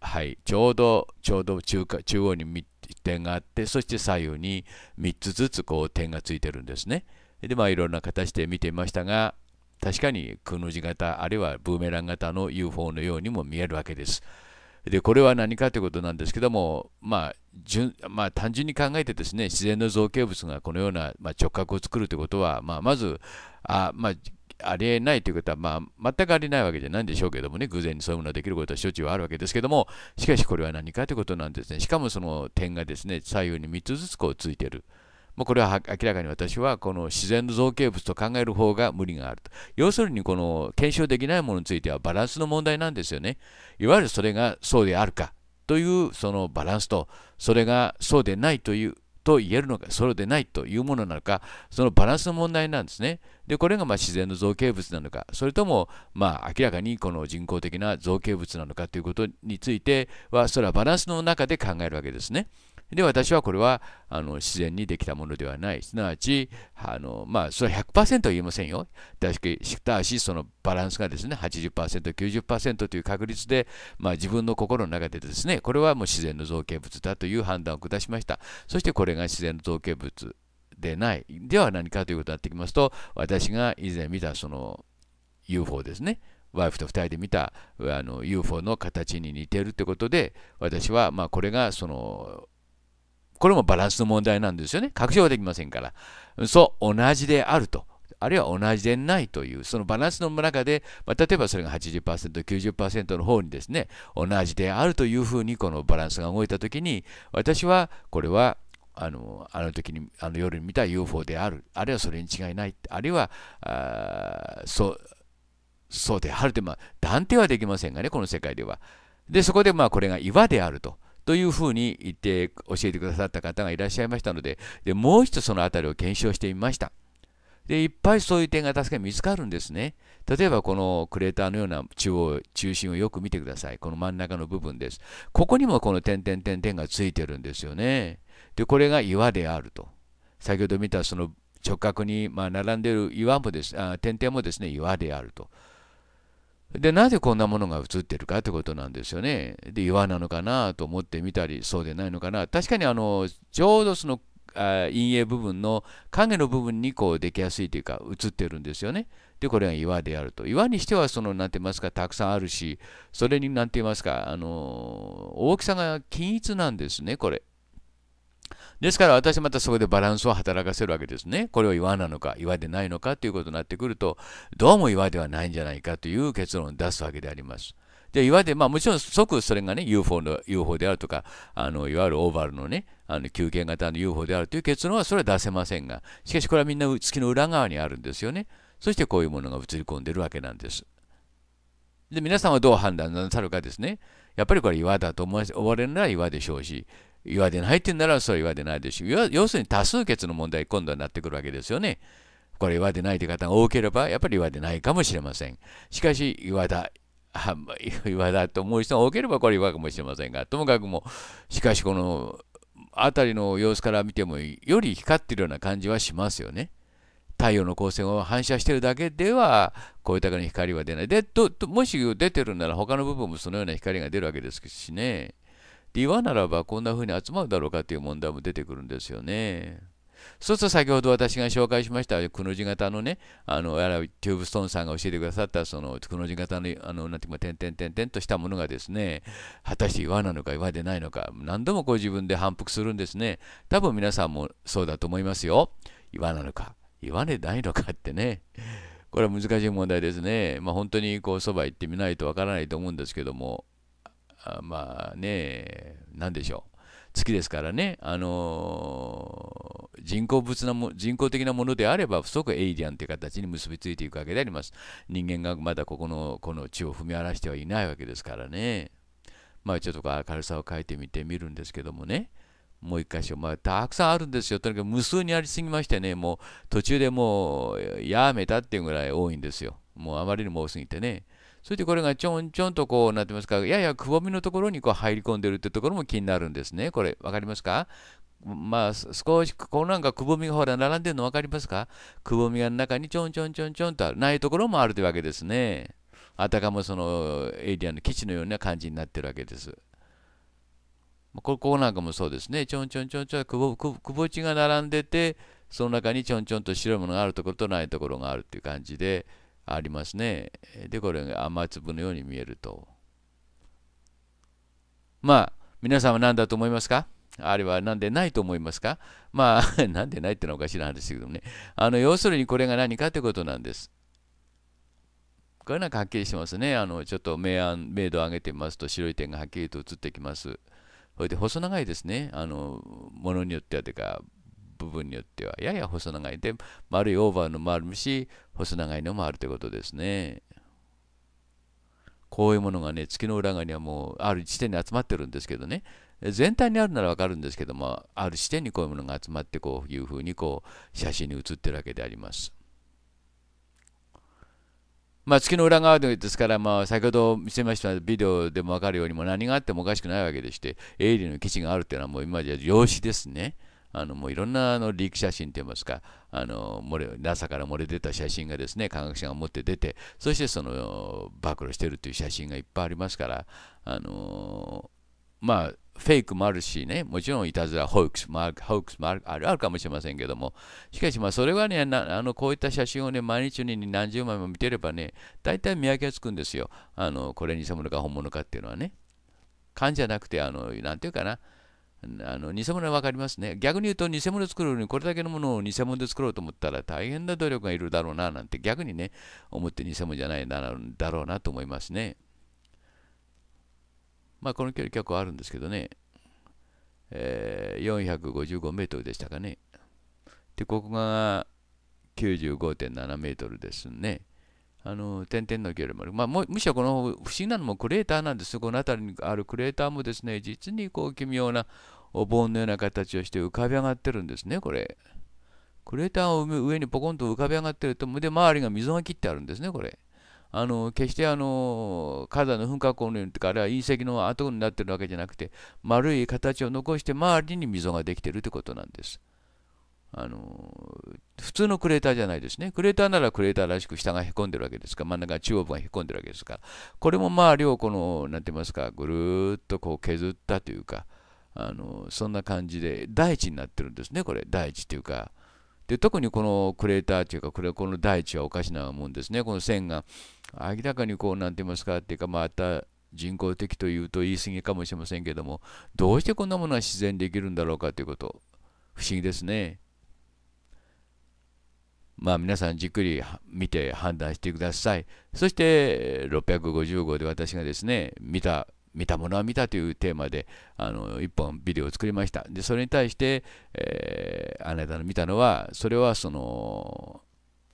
はい、ちょうど、ちょうど中中央に点があって、そして左右に3つずつこう点がついてるんですね。で、まあ、いろんな形で見ていましたが、確かにくの字型あるいはブーメラン型の UFO のようにも見えるわけです。でこれは何かということなんですけども、まあまあ、単純に考えてですね自然の造形物がこのような、まあ、直角を作るということは、まあ、まずあ、まあ、ありえないということは、まあ、全くありえないわけじゃないんでしょうけどもね、偶然にそういうものができることは処置はあるわけですけども、しかしこれは何かということなんですね。しかもその点がですね、左右に3つずつこうついてる。まあ、これは明らかに私はこの自然の造形物と考える方が無理があると。要するにこの検証できないものについてはバランスの問題なんですよね。いわゆるそれがそうであるかというそのバランスと、それがそうでないというと言えるのか、そうでないというものなのか、そのバランスの問題なんですね。で、これがま自然の造形物なのか、それともまあ明らかにこの人工的な造形物なのかということについては、それはバランスの中で考えるわけですね。で、私はこれはあの自然にできたものではない。すなわち、あのまあ、それは100%は言えませんよ。しただし、そのバランスがですね、80%、90%という確率で、まあ、自分の心の中でですね、これはもう自然の造形物だという判断を下しました。そしてこれが自然の造形物でない。では何かということになってきますと、私が以前見たその UFO ですね。ワイフと2人で見たあの UFO の形に似ているということで私はまあこれがそのこれもバランスの問題なんですよね。確証はできませんから。そう、同じであると。あるいは同じでないという、そのバランスの中で、まあ、例えばそれが80%、90%の方にですね、同じであるというふうにこのバランスが動いたときに、私はこれはあのあの時にあの夜に見た UFO である、あるいはそれに違いない、あるいはあそうそうであると、まあ、断定はできませんがね、この世界では。で、そこでまあこれが岩であると。というふうに言って教えてくださった方がいらっしゃいましたので、でもう一度その辺りを検証してみました。で、いっぱいそういう点が確かに見つかるんですね。例えばこのクレーターのような中央、中心をよく見てください。この真ん中の部分です。ここにもこの点々点々がついてるんですよね。で、これが岩であると。先ほど見たその直角にま並んでる岩もですあ点々もですね岩であると。で、なぜこんなものが映ってるかってことなんですよね。で、岩なのかなと思ってみたり、そうでないのかな。確かに、あの、ちょうどその、陰影部分の影の部分にこうできやすいというか映ってるんですよね。でこれが岩であると。岩にしてはその何て言いますかたくさんあるしそれになんて言いますかあの大きさが均一なんですねこれ。ですから私またそこでバランスを働かせるわけですね。これを岩なのか岩でないのかということになってくると、どうも岩ではないんじゃないかという結論を出すわけであります。で、まあもちろん即それがね、UFO の、UFO であるとか、あの、いわゆるオーバルのね、あの、球形型の UFO であるという結論はそれは出せませんが、しかしこれはみんな月の裏側にあるんですよね。そしてこういうものが映り込んでるわけなんです。で、皆さんはどう判断なさるかですね。やっぱりこれ岩だと思われるなら岩でしょうし、岩でないって言うんならそれはわでないでしょ要するに多数決の問題、今度はなってくるわけですよね。これ言わでないという方が多ければ、やっぱり言わでないかもしれません。しかし、岩だ、岩 だと思う人が多ければ、これ言わかもしれませんが、ともかくも、しかしこの辺りの様子から見ても、より光ってるような感じはしますよね。太陽の光線を反射してるだけでは、こういうろに光は出ない。で、もし出てるなら、他の部分もそのような光が出るわけですしね。で岩ならばこんな風に集まるだろうかという問題も出てくるんですよね。そうすると先ほど私が紹介しましたくの字型のね、あのやテューブストーンさんが教えてくださったそのくの字型のあのなんていうか点々点々としたものがですね、果たして岩なのか岩でないのか、何度もこう自分で反復するんですね。多分皆さんもそうだと思いますよ。岩なのか岩でないのかってね。これは難しい問題ですね。まあ、本当にこうそば行ってみないとわからないと思うんですけども、まあね何でしょう月ですからね、あのー、人工物なも人工的なものであれば不足エイリアンという形に結びついていくわけであります人間がまだここのこの地を踏み荒らしてはいないわけですからねまあちょっと明るさを変えてみてみるんですけどもねもう一箇所、まあ、たくさんあるんですよとにかく無数にありすぎましてねもう途中でもうやめたっていうぐらい多いんですよもうあまりにも多すぎてねそしてこれがちょんちょんとこうなってますから、ややくぼみのところにこう入り込んでるってところも気になるんですね。これ、わかりますかまあ、少し、こうなんかくぼみがほら、並んでるの分かりますかくぼみが中にちょんちょんちょんちょんとないところもあるというわけですね。あたかもそのエイリアンの基地のような感じになってるわけです。ここなんかもそうですね。ちょんちょんちょんちょん、くぼ、くぼ地が並んでて、その中にちょんちょんと白いものがあるところとないところがあるっていう感じで、ありますね。で、これが雨粒のように見えると。まあ、皆さんは何だと思いますかあれは何でないと思いますかまあ、な んでないってのはおかしなですけどね。あの、要するにこれが何かということなんです。これなんかはっきりしてますね。あの、ちょっと明暗、明度を上げてみますと白い点がはっきりと映ってきます。それで細長いですね。あの、ものによってはというか、部分によってはやや細長いで丸いオーバーのもあるし細長いのもあるということですねこういうものがね月の裏側にはもうある地点に集まってるんですけどね全体にあるならわかるんですけどもある視点にこういうものが集まってこういうふうにこう写真に写ってるわけでありますまあ、月の裏側ですから、まあ、先ほど見せましたビデオでも分かるようにも何があってもおかしくないわけでして、鋭利の基地があるっていうのはもう今じゃ容姿ですね。あのもういろんなあのリーク写真といいますか、あの漏れ NASA から漏れ出た写真がですね科学者が持って出て、そしてその暴露してるという写真がいっぱいありますから、あのまあ、フェイクもあるしね、もちろんいたずら、ホークスもあるホークスもあるあるかもしれませんけども、しかし、まあ、それはねあの、こういった写真をね、毎日に何十枚も見てればね、大体見分けがつくんですよ。あのこれ偽物か本物かっていうのはね。勘じゃなくて、あの、なんていうかな、あの偽物は分かりますね。逆に言うと、偽物作るのにこれだけのものを偽物で作ろうと思ったら大変な努力がいるだろうななんて逆にね、思って偽物じゃないだろうなと思いますね。まあ、この距離結構あるんですけどね、えー、455メートルでしたかね。で、ここが95.7メートルですね。あの点々のゲルもあまあ、むしろこの不思議なのもクレーターなんです。この辺りにあるクレーターもですね、実にこう奇妙なお盆のような形をして浮かび上がってるんですね、これ。クレーターを上にポコンと浮かび上がってると、で、周りが溝が切ってあるんですね、これ。あの決してあの火山の噴火口のようにとか、あるいは隕石の跡になってるわけじゃなくて、丸い形を残して周りに溝ができてるってことなんです。あの普通のクレーターじゃないですね。クレーターならクレーターらしく下がへこんでるわけですから、真ん中中央部がへこんでるわけですから、これもまあ両この、何て言いますか、ぐるっとこう削ったというか、あのそんな感じで大地になってるんですね、これ。大地というか。で特にこのクレーターというか、これこの大地はおかしなもんですね。この線が明らかにこう、何て言いますか、っていうか、また人工的というと言い過ぎかもしれませんけども、どうしてこんなものは自然できるんだろうかということ、不思議ですね。まあ、皆さんじっくり見て判断してください。そして650号で私がですね、見た、見たものは見たというテーマで、あの、一本ビデオを作りました。で、それに対して、えー、あなたの見たのは、それはその、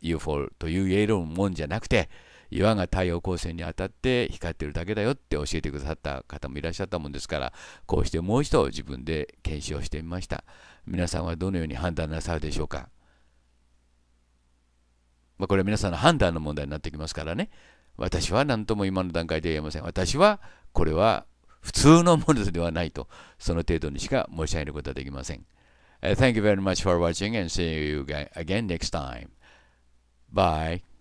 UFO という言えるもんじゃなくて、岩が太陽光線に当たって光ってるだけだよって教えてくださった方もいらっしゃったもんですからこうしてもう一度自分で検証してみました皆さんはどのように判断なさるでしょうかまあ、これは皆さんの判断の問題になってきますからね。私は何とも今の段階で言えません。私はこれは普通のものではないと、その程度にしか申し上げることはできません。Uh, thank you very much for watching and see you again next time. Bye.